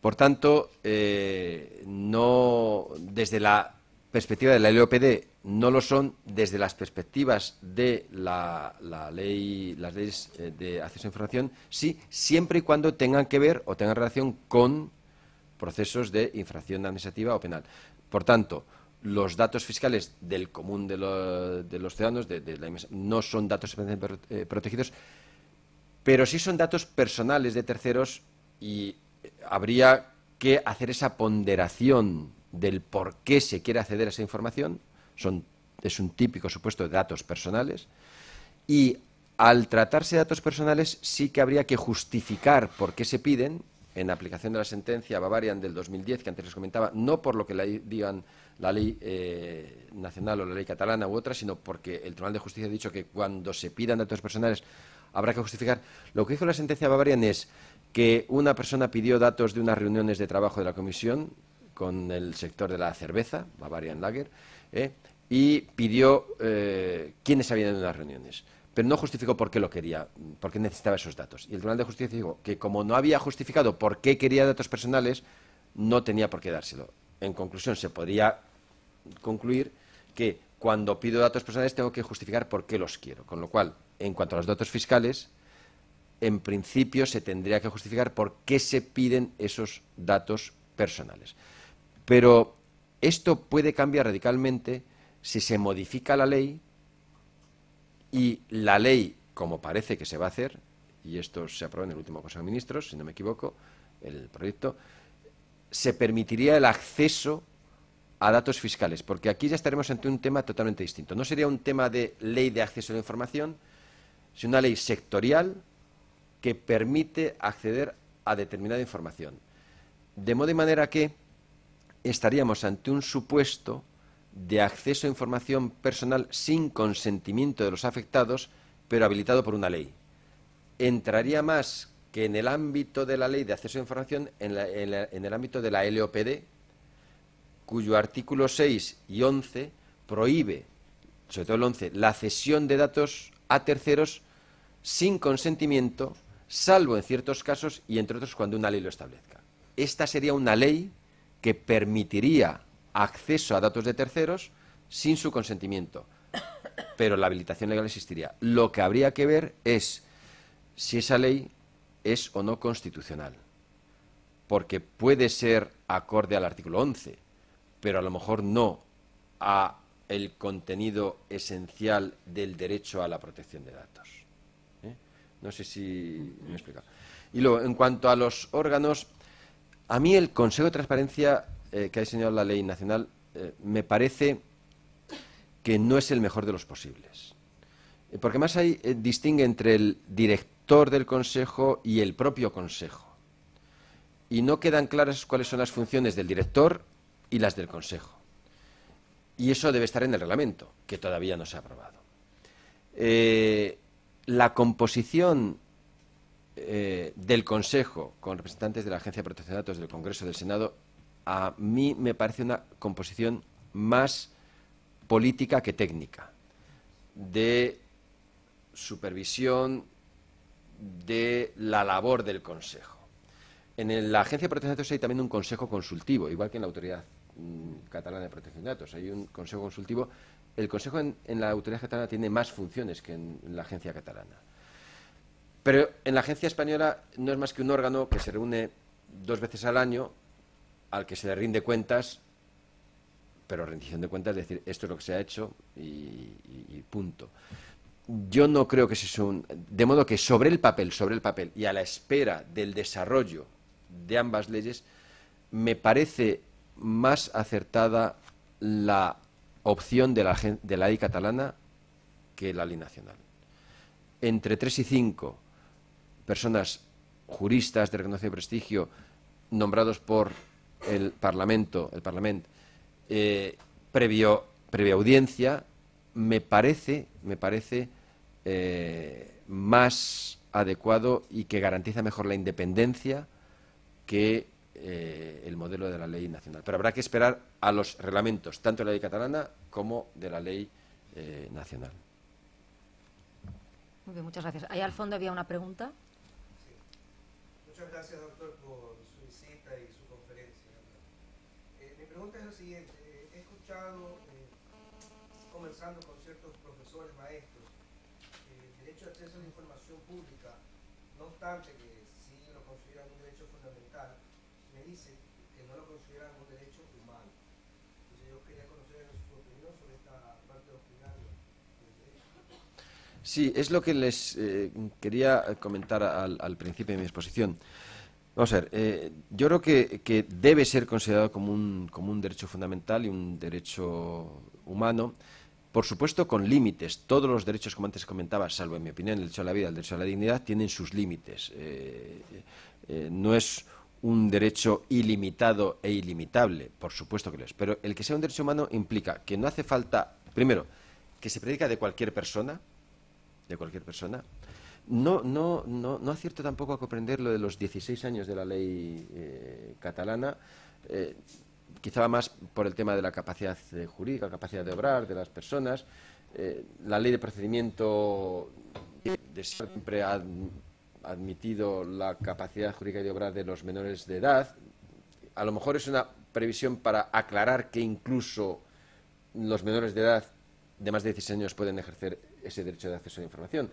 S1: Por tanto, eh, no desde la perspectiva de la LOPD, no lo son desde las perspectivas de la, ley, las leyes eh, de acceso a información, sí, siempre y cuando tengan que ver o tengan relación con procesos de infracción administrativa o penal. Por tanto, los datos fiscales del común de, los ciudadanos de, la, no son datos eh, protegidos, pero sí son datos personales de terceros y eh, habría que hacer esa ponderación del por qué se quiere acceder a esa información, es un típico supuesto de datos personales, y al tratarse de datos personales sí que habría que justificar por qué se piden, en aplicación de la sentencia Bavarian del 2010, que antes les comentaba, no por lo que le digan la ley eh, nacional o la ley catalana u otra, sino porque el Tribunal de Justicia ha dicho que cuando se pidan datos personales habrá que justificar. Lo que dijo la sentencia Bavarian es que una persona pidió datos de unas reuniones de trabajo de la comisión con el sector de la cerveza, Bavarian Lager, ¿eh? y pidió eh, quiénes habían ido a las reuniones. Pero no justificó por qué lo quería, por qué necesitaba esos datos. Y el Tribunal de Justicia dijo que como no había justificado por qué quería datos personales, no tenía por qué dárselo. En conclusión, se podría concluir que cuando pido datos personales tengo que justificar por qué los quiero. Con lo cual, en cuanto a los datos fiscales, en principio se tendría que justificar por qué se piden esos datos personales. Pero esto puede cambiar radicalmente si se modifica la ley y la ley, como parece que se va a hacer, y esto se aprueba en el último Consejo de Ministros, si no me equivoco, el proyecto, se permitiría el acceso a datos fiscales, porque aquí ya estaremos ante un tema totalmente distinto. No sería un tema de ley de acceso a la información, sino una ley sectorial que permite acceder a determinada información. De modo y manera que estaríamos ante un supuesto de acceso a información personal sin consentimiento de los afectados, pero habilitado por una ley. Entraría más que en el ámbito de la ley de acceso a información, en, el ámbito de la LOPD, cuyo artículo 6 y 11 prohíbe, sobre todo el 11, la cesión de datos a terceros sin consentimiento, salvo en ciertos casos y entre otros cuando una ley lo establezca. Esta sería una ley que permitiría acceso a datos de terceros sin su consentimiento. Pero la habilitación legal existiría. Lo que habría que ver es si esa ley es o no constitucional. Porque puede ser acorde al artículo 11, pero a lo mejor no a el contenido esencial del derecho a la protección de datos. ¿eh? No sé si me he explicado. Y luego, en cuanto a los órganos, a mí el Consejo de Transparencia eh, que ha diseñado la ley nacional eh, me parece que no es el mejor de los posibles. Eh, porque más hay distingue entre el director del Consejo y el propio Consejo. Y no quedan claras cuáles son las funciones del director y las del Consejo. Y eso debe estar en el reglamento, que todavía no se ha aprobado. la composición eh, del Consejo con representantes de la Agencia de Protección de Datos del Congreso del Senado, a mí me parece una composición más política que técnica, de supervisión de la labor del Consejo. En la Agencia de Protección de Datos hay también un Consejo Consultivo, igual que en la Autoridad mm, Catalana de Protección de Datos. Hay un Consejo Consultivo. El Consejo en, la Autoridad Catalana tiene más funciones que en la Agencia Catalana pero en la agencia española no es más que un órgano que se reúne dos veces al año, al que se le rinde cuentas, pero rendición de cuentas es decir, esto es lo que se ha hecho y, punto. Yo no creo que sea un... De modo que sobre el papel, sobre el papel y a la espera del desarrollo de ambas leyes, me parece más acertada la opción de la, de la ley catalana que la ley nacional. Entre tres y 5 personas juristas de y prestigio nombrados por el Parlamento, el Parlamento, eh, previo, previa audiencia, me parece, me parece eh, más adecuado y que garantiza mejor la independencia que eh, el modelo de la ley nacional. Pero habrá que esperar a los reglamentos, tanto de la ley catalana como de la ley nacional. muchas gracias. Ahí al fondo había una pregunta.
S4: Muchas gracias, doctor, por su visita y su conferencia. Eh, mi pregunta es la siguiente. He escuchado, eh, conversando con ciertos profesores, maestros, eh, el derecho de acceso a la información pública, no obstante que sí lo consideran un derecho fundamental, me dicen que no lo consideran un derecho humano. Entonces yo quería conocer
S1: su opinión sobre esta parte doctrinaria. Sí, es lo que les eh, quería comentar al, principio de mi exposición. Vamos a ver, eh, yo creo que, debe ser considerado como un, derecho fundamental y un derecho humano, por supuesto con límites. Todos los derechos, como antes comentaba, salvo en mi opinión el derecho a la vida, el derecho a la dignidad, tienen sus límites. Eh, no es un derecho ilimitado e ilimitable, por supuesto que lo es, pero el que sea un derecho humano implica que no hace falta, primero, que se predica de cualquier persona, de cualquier persona. No, no, no, no acierto tampoco a comprender lo de los 16 años de la ley eh, catalana, eh, quizá más por el tema de la capacidad jurídica, capacidad de obrar de las personas. Eh, la ley de procedimiento siempre ha admitido la capacidad jurídica de obrar de los menores de edad. A lo mejor es una previsión para aclarar que incluso los menores de edad de más de 16 años pueden ejercer ese derecho de acceso a la información,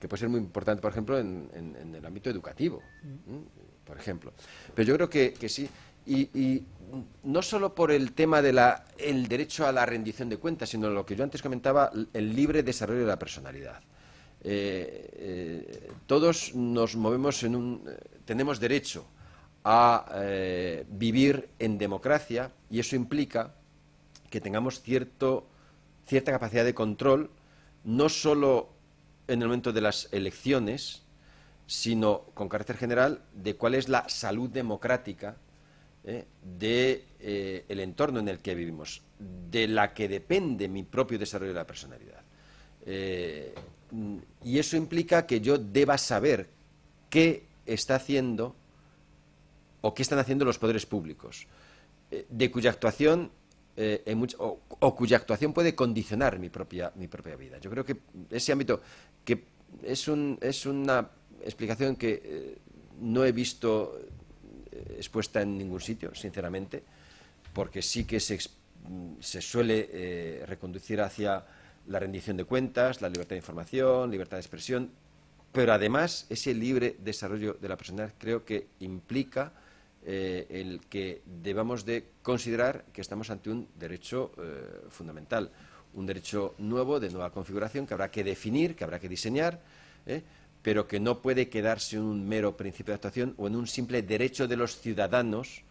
S1: que puede ser muy importante, por ejemplo, en, el ámbito educativo, mm. por ejemplo. Pero yo creo que, sí, y, no solo por el tema del derecho a la rendición de cuentas, sino lo que yo antes comentaba, el libre desarrollo de la personalidad. Eh, eh, todos nos movemos en un... tenemos derecho a eh, vivir en democracia y eso implica que tengamos cierto, cierta capacidad de control no solo en el momento de las elecciones, sino con carácter general de cuál es la salud democrática del ¿eh? de, eh, entorno en el que vivimos, de la que depende mi propio desarrollo de la personalidad. Eh, y eso implica que yo deba saber qué está haciendo o qué están haciendo los poderes públicos, de cuya actuación eh, o, cuya actuación puede condicionar mi propia, mi propia vida. Yo creo que ese ámbito, que es, un, es una explicación que eh, no he visto eh, expuesta en ningún sitio, sinceramente, porque sí que se, se suele reconducir hacia la rendición de cuentas, la libertad de información, libertad de expresión, pero además ese libre desarrollo de la personalidad creo que implica eh, el que debamos de considerar que estamos ante un derecho eh, fundamental, un derecho nuevo, de nueva configuración, que habrá que definir, que habrá que diseñar, eh, pero que no puede quedarse en un mero principio de actuación o en un simple derecho de los ciudadanos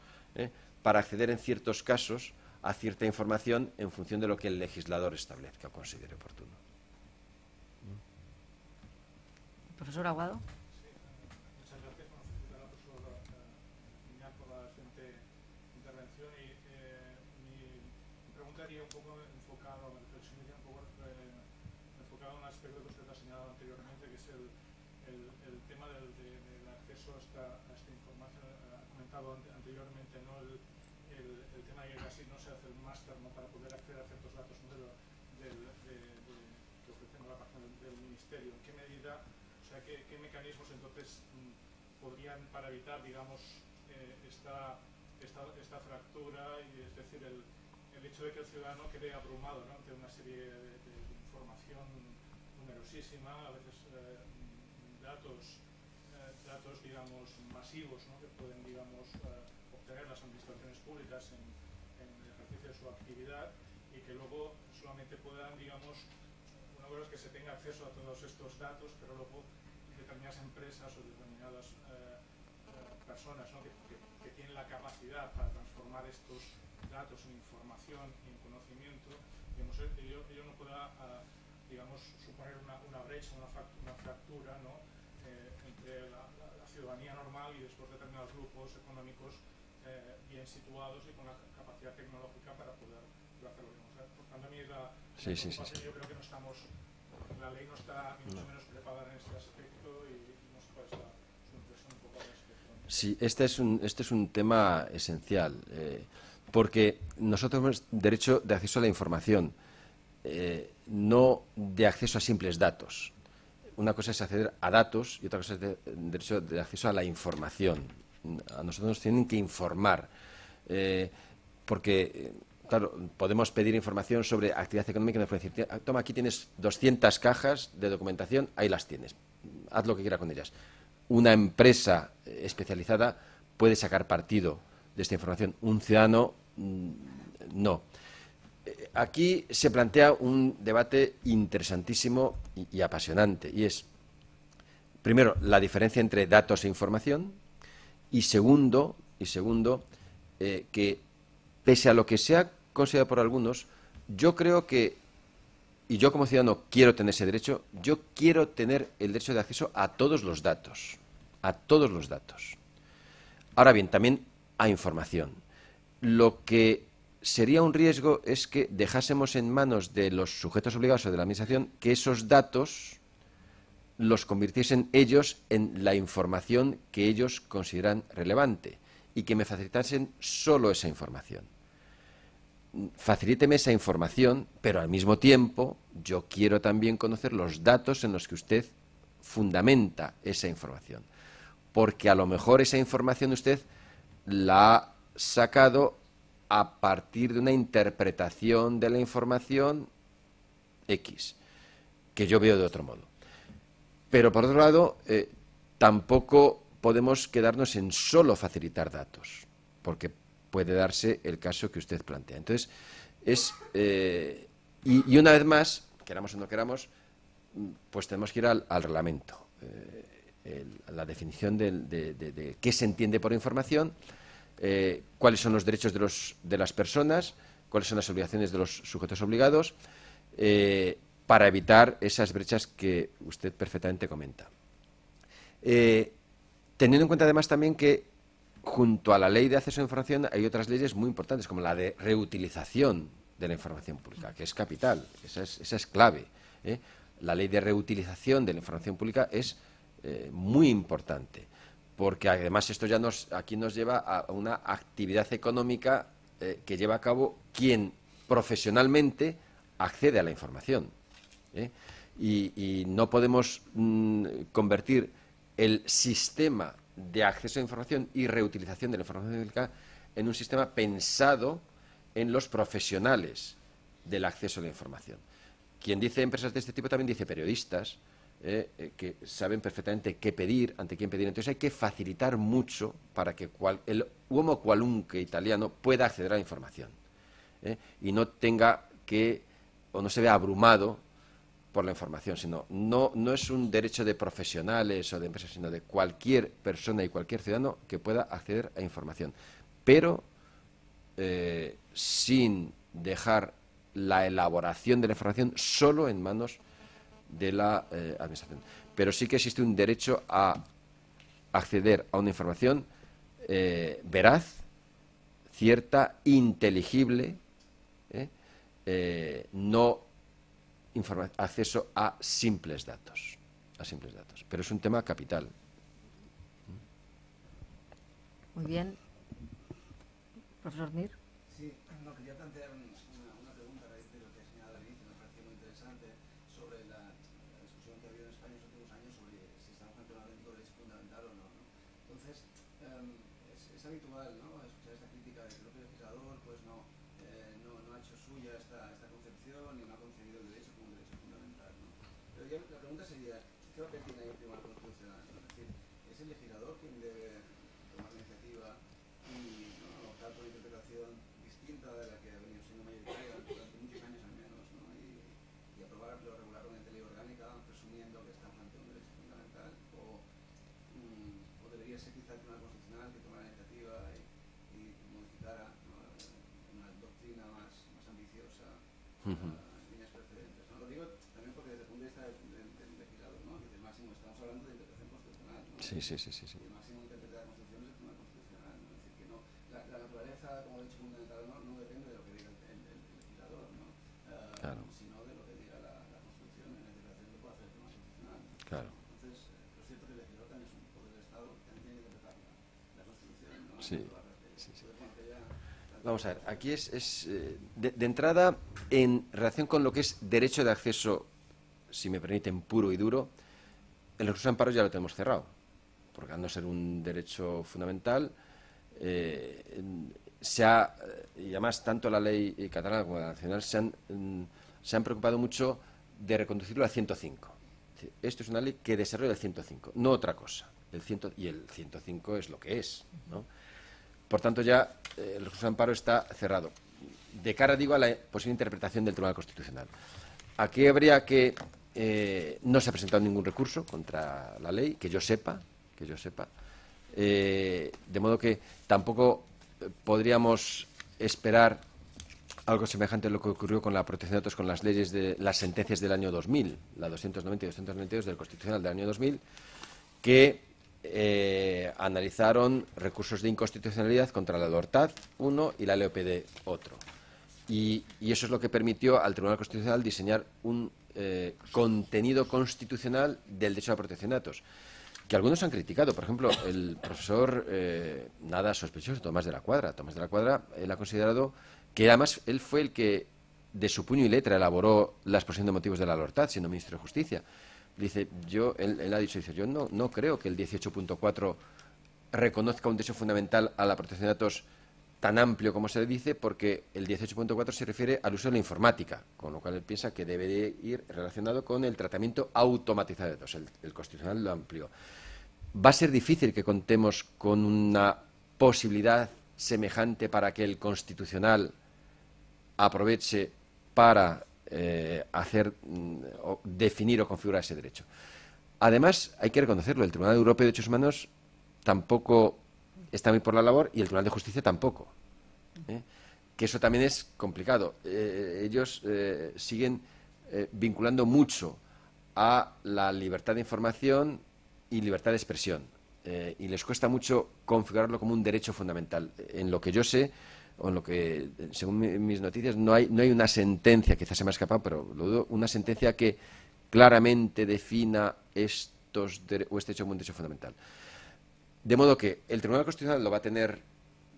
S1: para acceder en ciertos casos a cierta información en función de lo que el legislador establezca o considere oportuno. Profesor Aguado.
S2: evitar, digamos, eh, esta, fractura, y es decir, el, hecho de que el ciudadano quede abrumado ante una serie de, información numerosísima, a veces eh, datos eh, datos, digamos, masivos que pueden, digamos, obtener las administraciones públicas en, el ejercicio de su actividad y que luego solamente puedan, digamos, una cosa es que se tenga acceso a todos estos datos, pero luego determinadas empresas o determinadas personas que, tienen la capacidad para transformar estos datos en información y en conocimiento, digamos, ello, eh, no pueda, ah, digamos, suponer una, brecha, una, una fractura ¿no? Eh, entre la, ciudadanía normal y después determinados grupos económicos eh, bien situados y con la capacidad tecnológica para poder hacerlo. por tanto, a mí la, sí, sí, sí, yo creo que no estamos, la ley no está ni mucho menos preparada en este aspecto y, y no se puede estar
S1: Sí, este es un, este es un tema esencial, eh, porque nosotros tenemos derecho de acceso a la información, eh, no de acceso a simples datos. Una cosa es acceder a datos y otra cosa es derecho de acceso a la información. A nosotros nos tienen que informar, eh, porque claro, podemos pedir información sobre actividad económica y nos pueden decir, toma, aquí tienes 200 cajas de documentación, ahí las tienes, haz lo que quieras con ellas una empresa especializada puede sacar partido de esta información. Un ciudadano mm, no. Eh, aquí se plantea un debate interesantísimo y, apasionante, y es, primero, la diferencia entre datos e información, y segundo, y segundo eh, que pese a lo que sea considerado por algunos, yo creo que y yo como ciudadano quiero tener ese derecho, yo quiero tener el derecho de acceso a todos los datos, a todos los datos. Ahora bien, también a información. Lo que sería un riesgo es que dejásemos en manos de los sujetos obligados o de la Administración que esos datos los convirtiesen ellos en la información que ellos consideran relevante y que me facilitasen solo esa información facilíteme esa información, pero al mismo tiempo yo quiero también conocer los datos en los que usted fundamenta esa información. Porque a lo mejor esa información usted la ha sacado a partir de una interpretación de la información X, que yo veo de otro modo. Pero por otro lado, eh, tampoco podemos quedarnos en solo facilitar datos, porque puede darse el caso que usted plantea. Entonces, es. Eh, y, una vez más, queramos o no queramos, pues tenemos que ir al, reglamento. Eh, la definición de, qué se entiende por información, eh, cuáles son los derechos de, los, de las personas, cuáles son las obligaciones de los sujetos obligados, para evitar esas brechas que usted perfectamente comenta. teniendo en cuenta además también que junto a la ley de acceso a la información hay otras leyes muy importantes, como la de reutilización de la información pública, que es capital, esa es, clave. ¿eh? La ley de reutilización de la información pública es eh, muy importante, porque además esto ya nos, aquí nos lleva a una actividad económica eh, que lleva a cabo quien profesionalmente accede a la información. Y, no podemos mm, convertir el sistema de acceso a información y reutilización de la información en un sistema pensado en los profesionales del acceso a la información. Quien dice empresas de este tipo también dice periodistas eh, eh, que saben perfectamente qué pedir, ante quién pedir. Entonces hay que facilitar mucho para que el uomo qualunque italiano pueda acceder a la información eh, y no tenga que o no se vea abrumado por la información, sino no, no es un derecho de profesionales o de empresas, sino de cualquier persona y cualquier ciudadano que pueda acceder a información, pero eh, sin dejar la elaboración de la información solo en manos de la eh, Administración. Pero sí que existe un derecho a acceder a una información eh, veraz, cierta, inteligible, eh, no acceso a simples datos. A simples datos. Pero es un tema capital.
S3: Muy bien.
S4: Profesor Mir. No Lo digo también porque desde el punto de vista del,
S1: investigador ¿no? Que máximo estamos hablando de interpretación profesional, ¿no? sí, sí, sí. sí. vamos a ver, aquí es, eh, de, entrada, en relación con lo que es derecho de acceso, si me permiten, puro y duro, el recurso de amparo ya lo tenemos cerrado, porque al no ser un derecho fundamental, eh, se ha, y además tanto la ley eh, catalana como la nacional se han, mm, se han preocupado mucho de reconducirlo al 105. Esto es una ley que desarrolla el 105, no otra cosa. El 100, y el 105 es lo que es, ¿no? Por tanto, ya eh, el recurso de amparo está cerrado. De cara, digo, a la posible interpretación del Tribunal Constitucional. Aquí habría que eh, no se ha presentado ningún recurso contra la ley, que yo sepa, que yo sepa. Eh, de modo que tampoco podríamos esperar algo semejante a lo que ocurrió con la protección de datos con las leyes de las sentencias del año 2000, la 290 y 292 del Constitucional del año 2000, que eh, analizaron recursos de inconstitucionalidad contra la LORTAD, uno, y la LOPD, otro. Y, eso es lo que permitió al Tribunal Constitucional diseñar un eh, contenido constitucional del derecho a la protección de datos, que algunos han criticado. Por ejemplo, el profesor eh, nada sospechoso, Tomás de la Cuadra. Tomás de la Cuadra, él ha considerado que además él fue el que de su puño y letra elaboró la exposición de motivos de la LORTAD, siendo ministro de Justicia dice, yo, él, ha dicho, yo no, no creo que el 18.4 reconozca un derecho fundamental a la protección de datos tan amplio como se dice, porque el 18.4 se refiere al uso de la informática, con lo cual él piensa que debe ir relacionado con el tratamiento automatizado de datos, el, constitucional lo amplio Va a ser difícil que contemos con una posibilidad semejante para que el constitucional aproveche para eh, hacer, mm, o definir o configurar ese derecho. Además, hay que reconocerlo, el Tribunal Europeo de Derechos Humanos tampoco está muy por la labor y el Tribunal de Justicia tampoco. ¿eh? Que eso también es complicado. Eh, ellos siguen vinculando mucho a la libertad de información y libertad de expresión. y les cuesta mucho configurarlo como un derecho fundamental. En lo que yo sé, o en lo que, según mis noticias, no hay, no hay una sentencia, quizás se me ha escapado, pero lo dudo, una sentencia que claramente defina estos o este hecho como un derecho fundamental. De modo que el Tribunal Constitucional lo va a tener,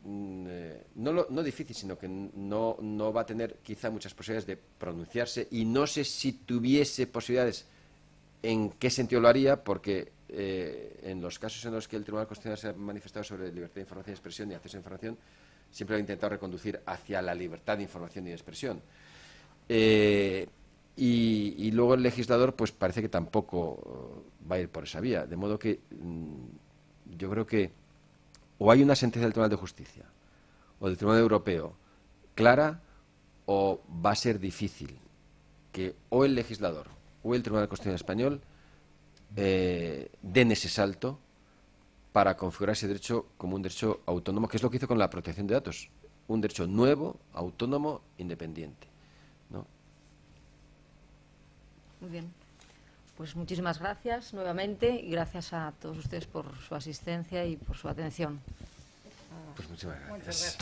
S1: mm, eh, no, no difícil, sino que no, no va a tener quizá muchas posibilidades de pronunciarse y no sé si tuviese posibilidades en qué sentido lo haría, porque eh, en los casos en los que el Tribunal Constitucional se ha manifestado sobre libertad de información, y expresión y acceso a información, siempre lo he intentado reconducir hacia la libertad de información y de expresión. Eh, y, luego el legislador, pues parece que tampoco uh, va a ir por esa vía. De modo que mm, yo creo que o hay una sentencia del Tribunal de Justicia o del Tribunal Europeo clara o va a ser difícil que o el legislador o el Tribunal de Constitución Español eh, den ese salto para configurar ese derecho como un derecho autónomo, que es lo que hizo con la protección de datos. Un derecho nuevo, autónomo, independiente. Muy bien. Pues muchísimas gracias nuevamente y gracias a todos ustedes por su asistencia y por su atención. Pues gracias.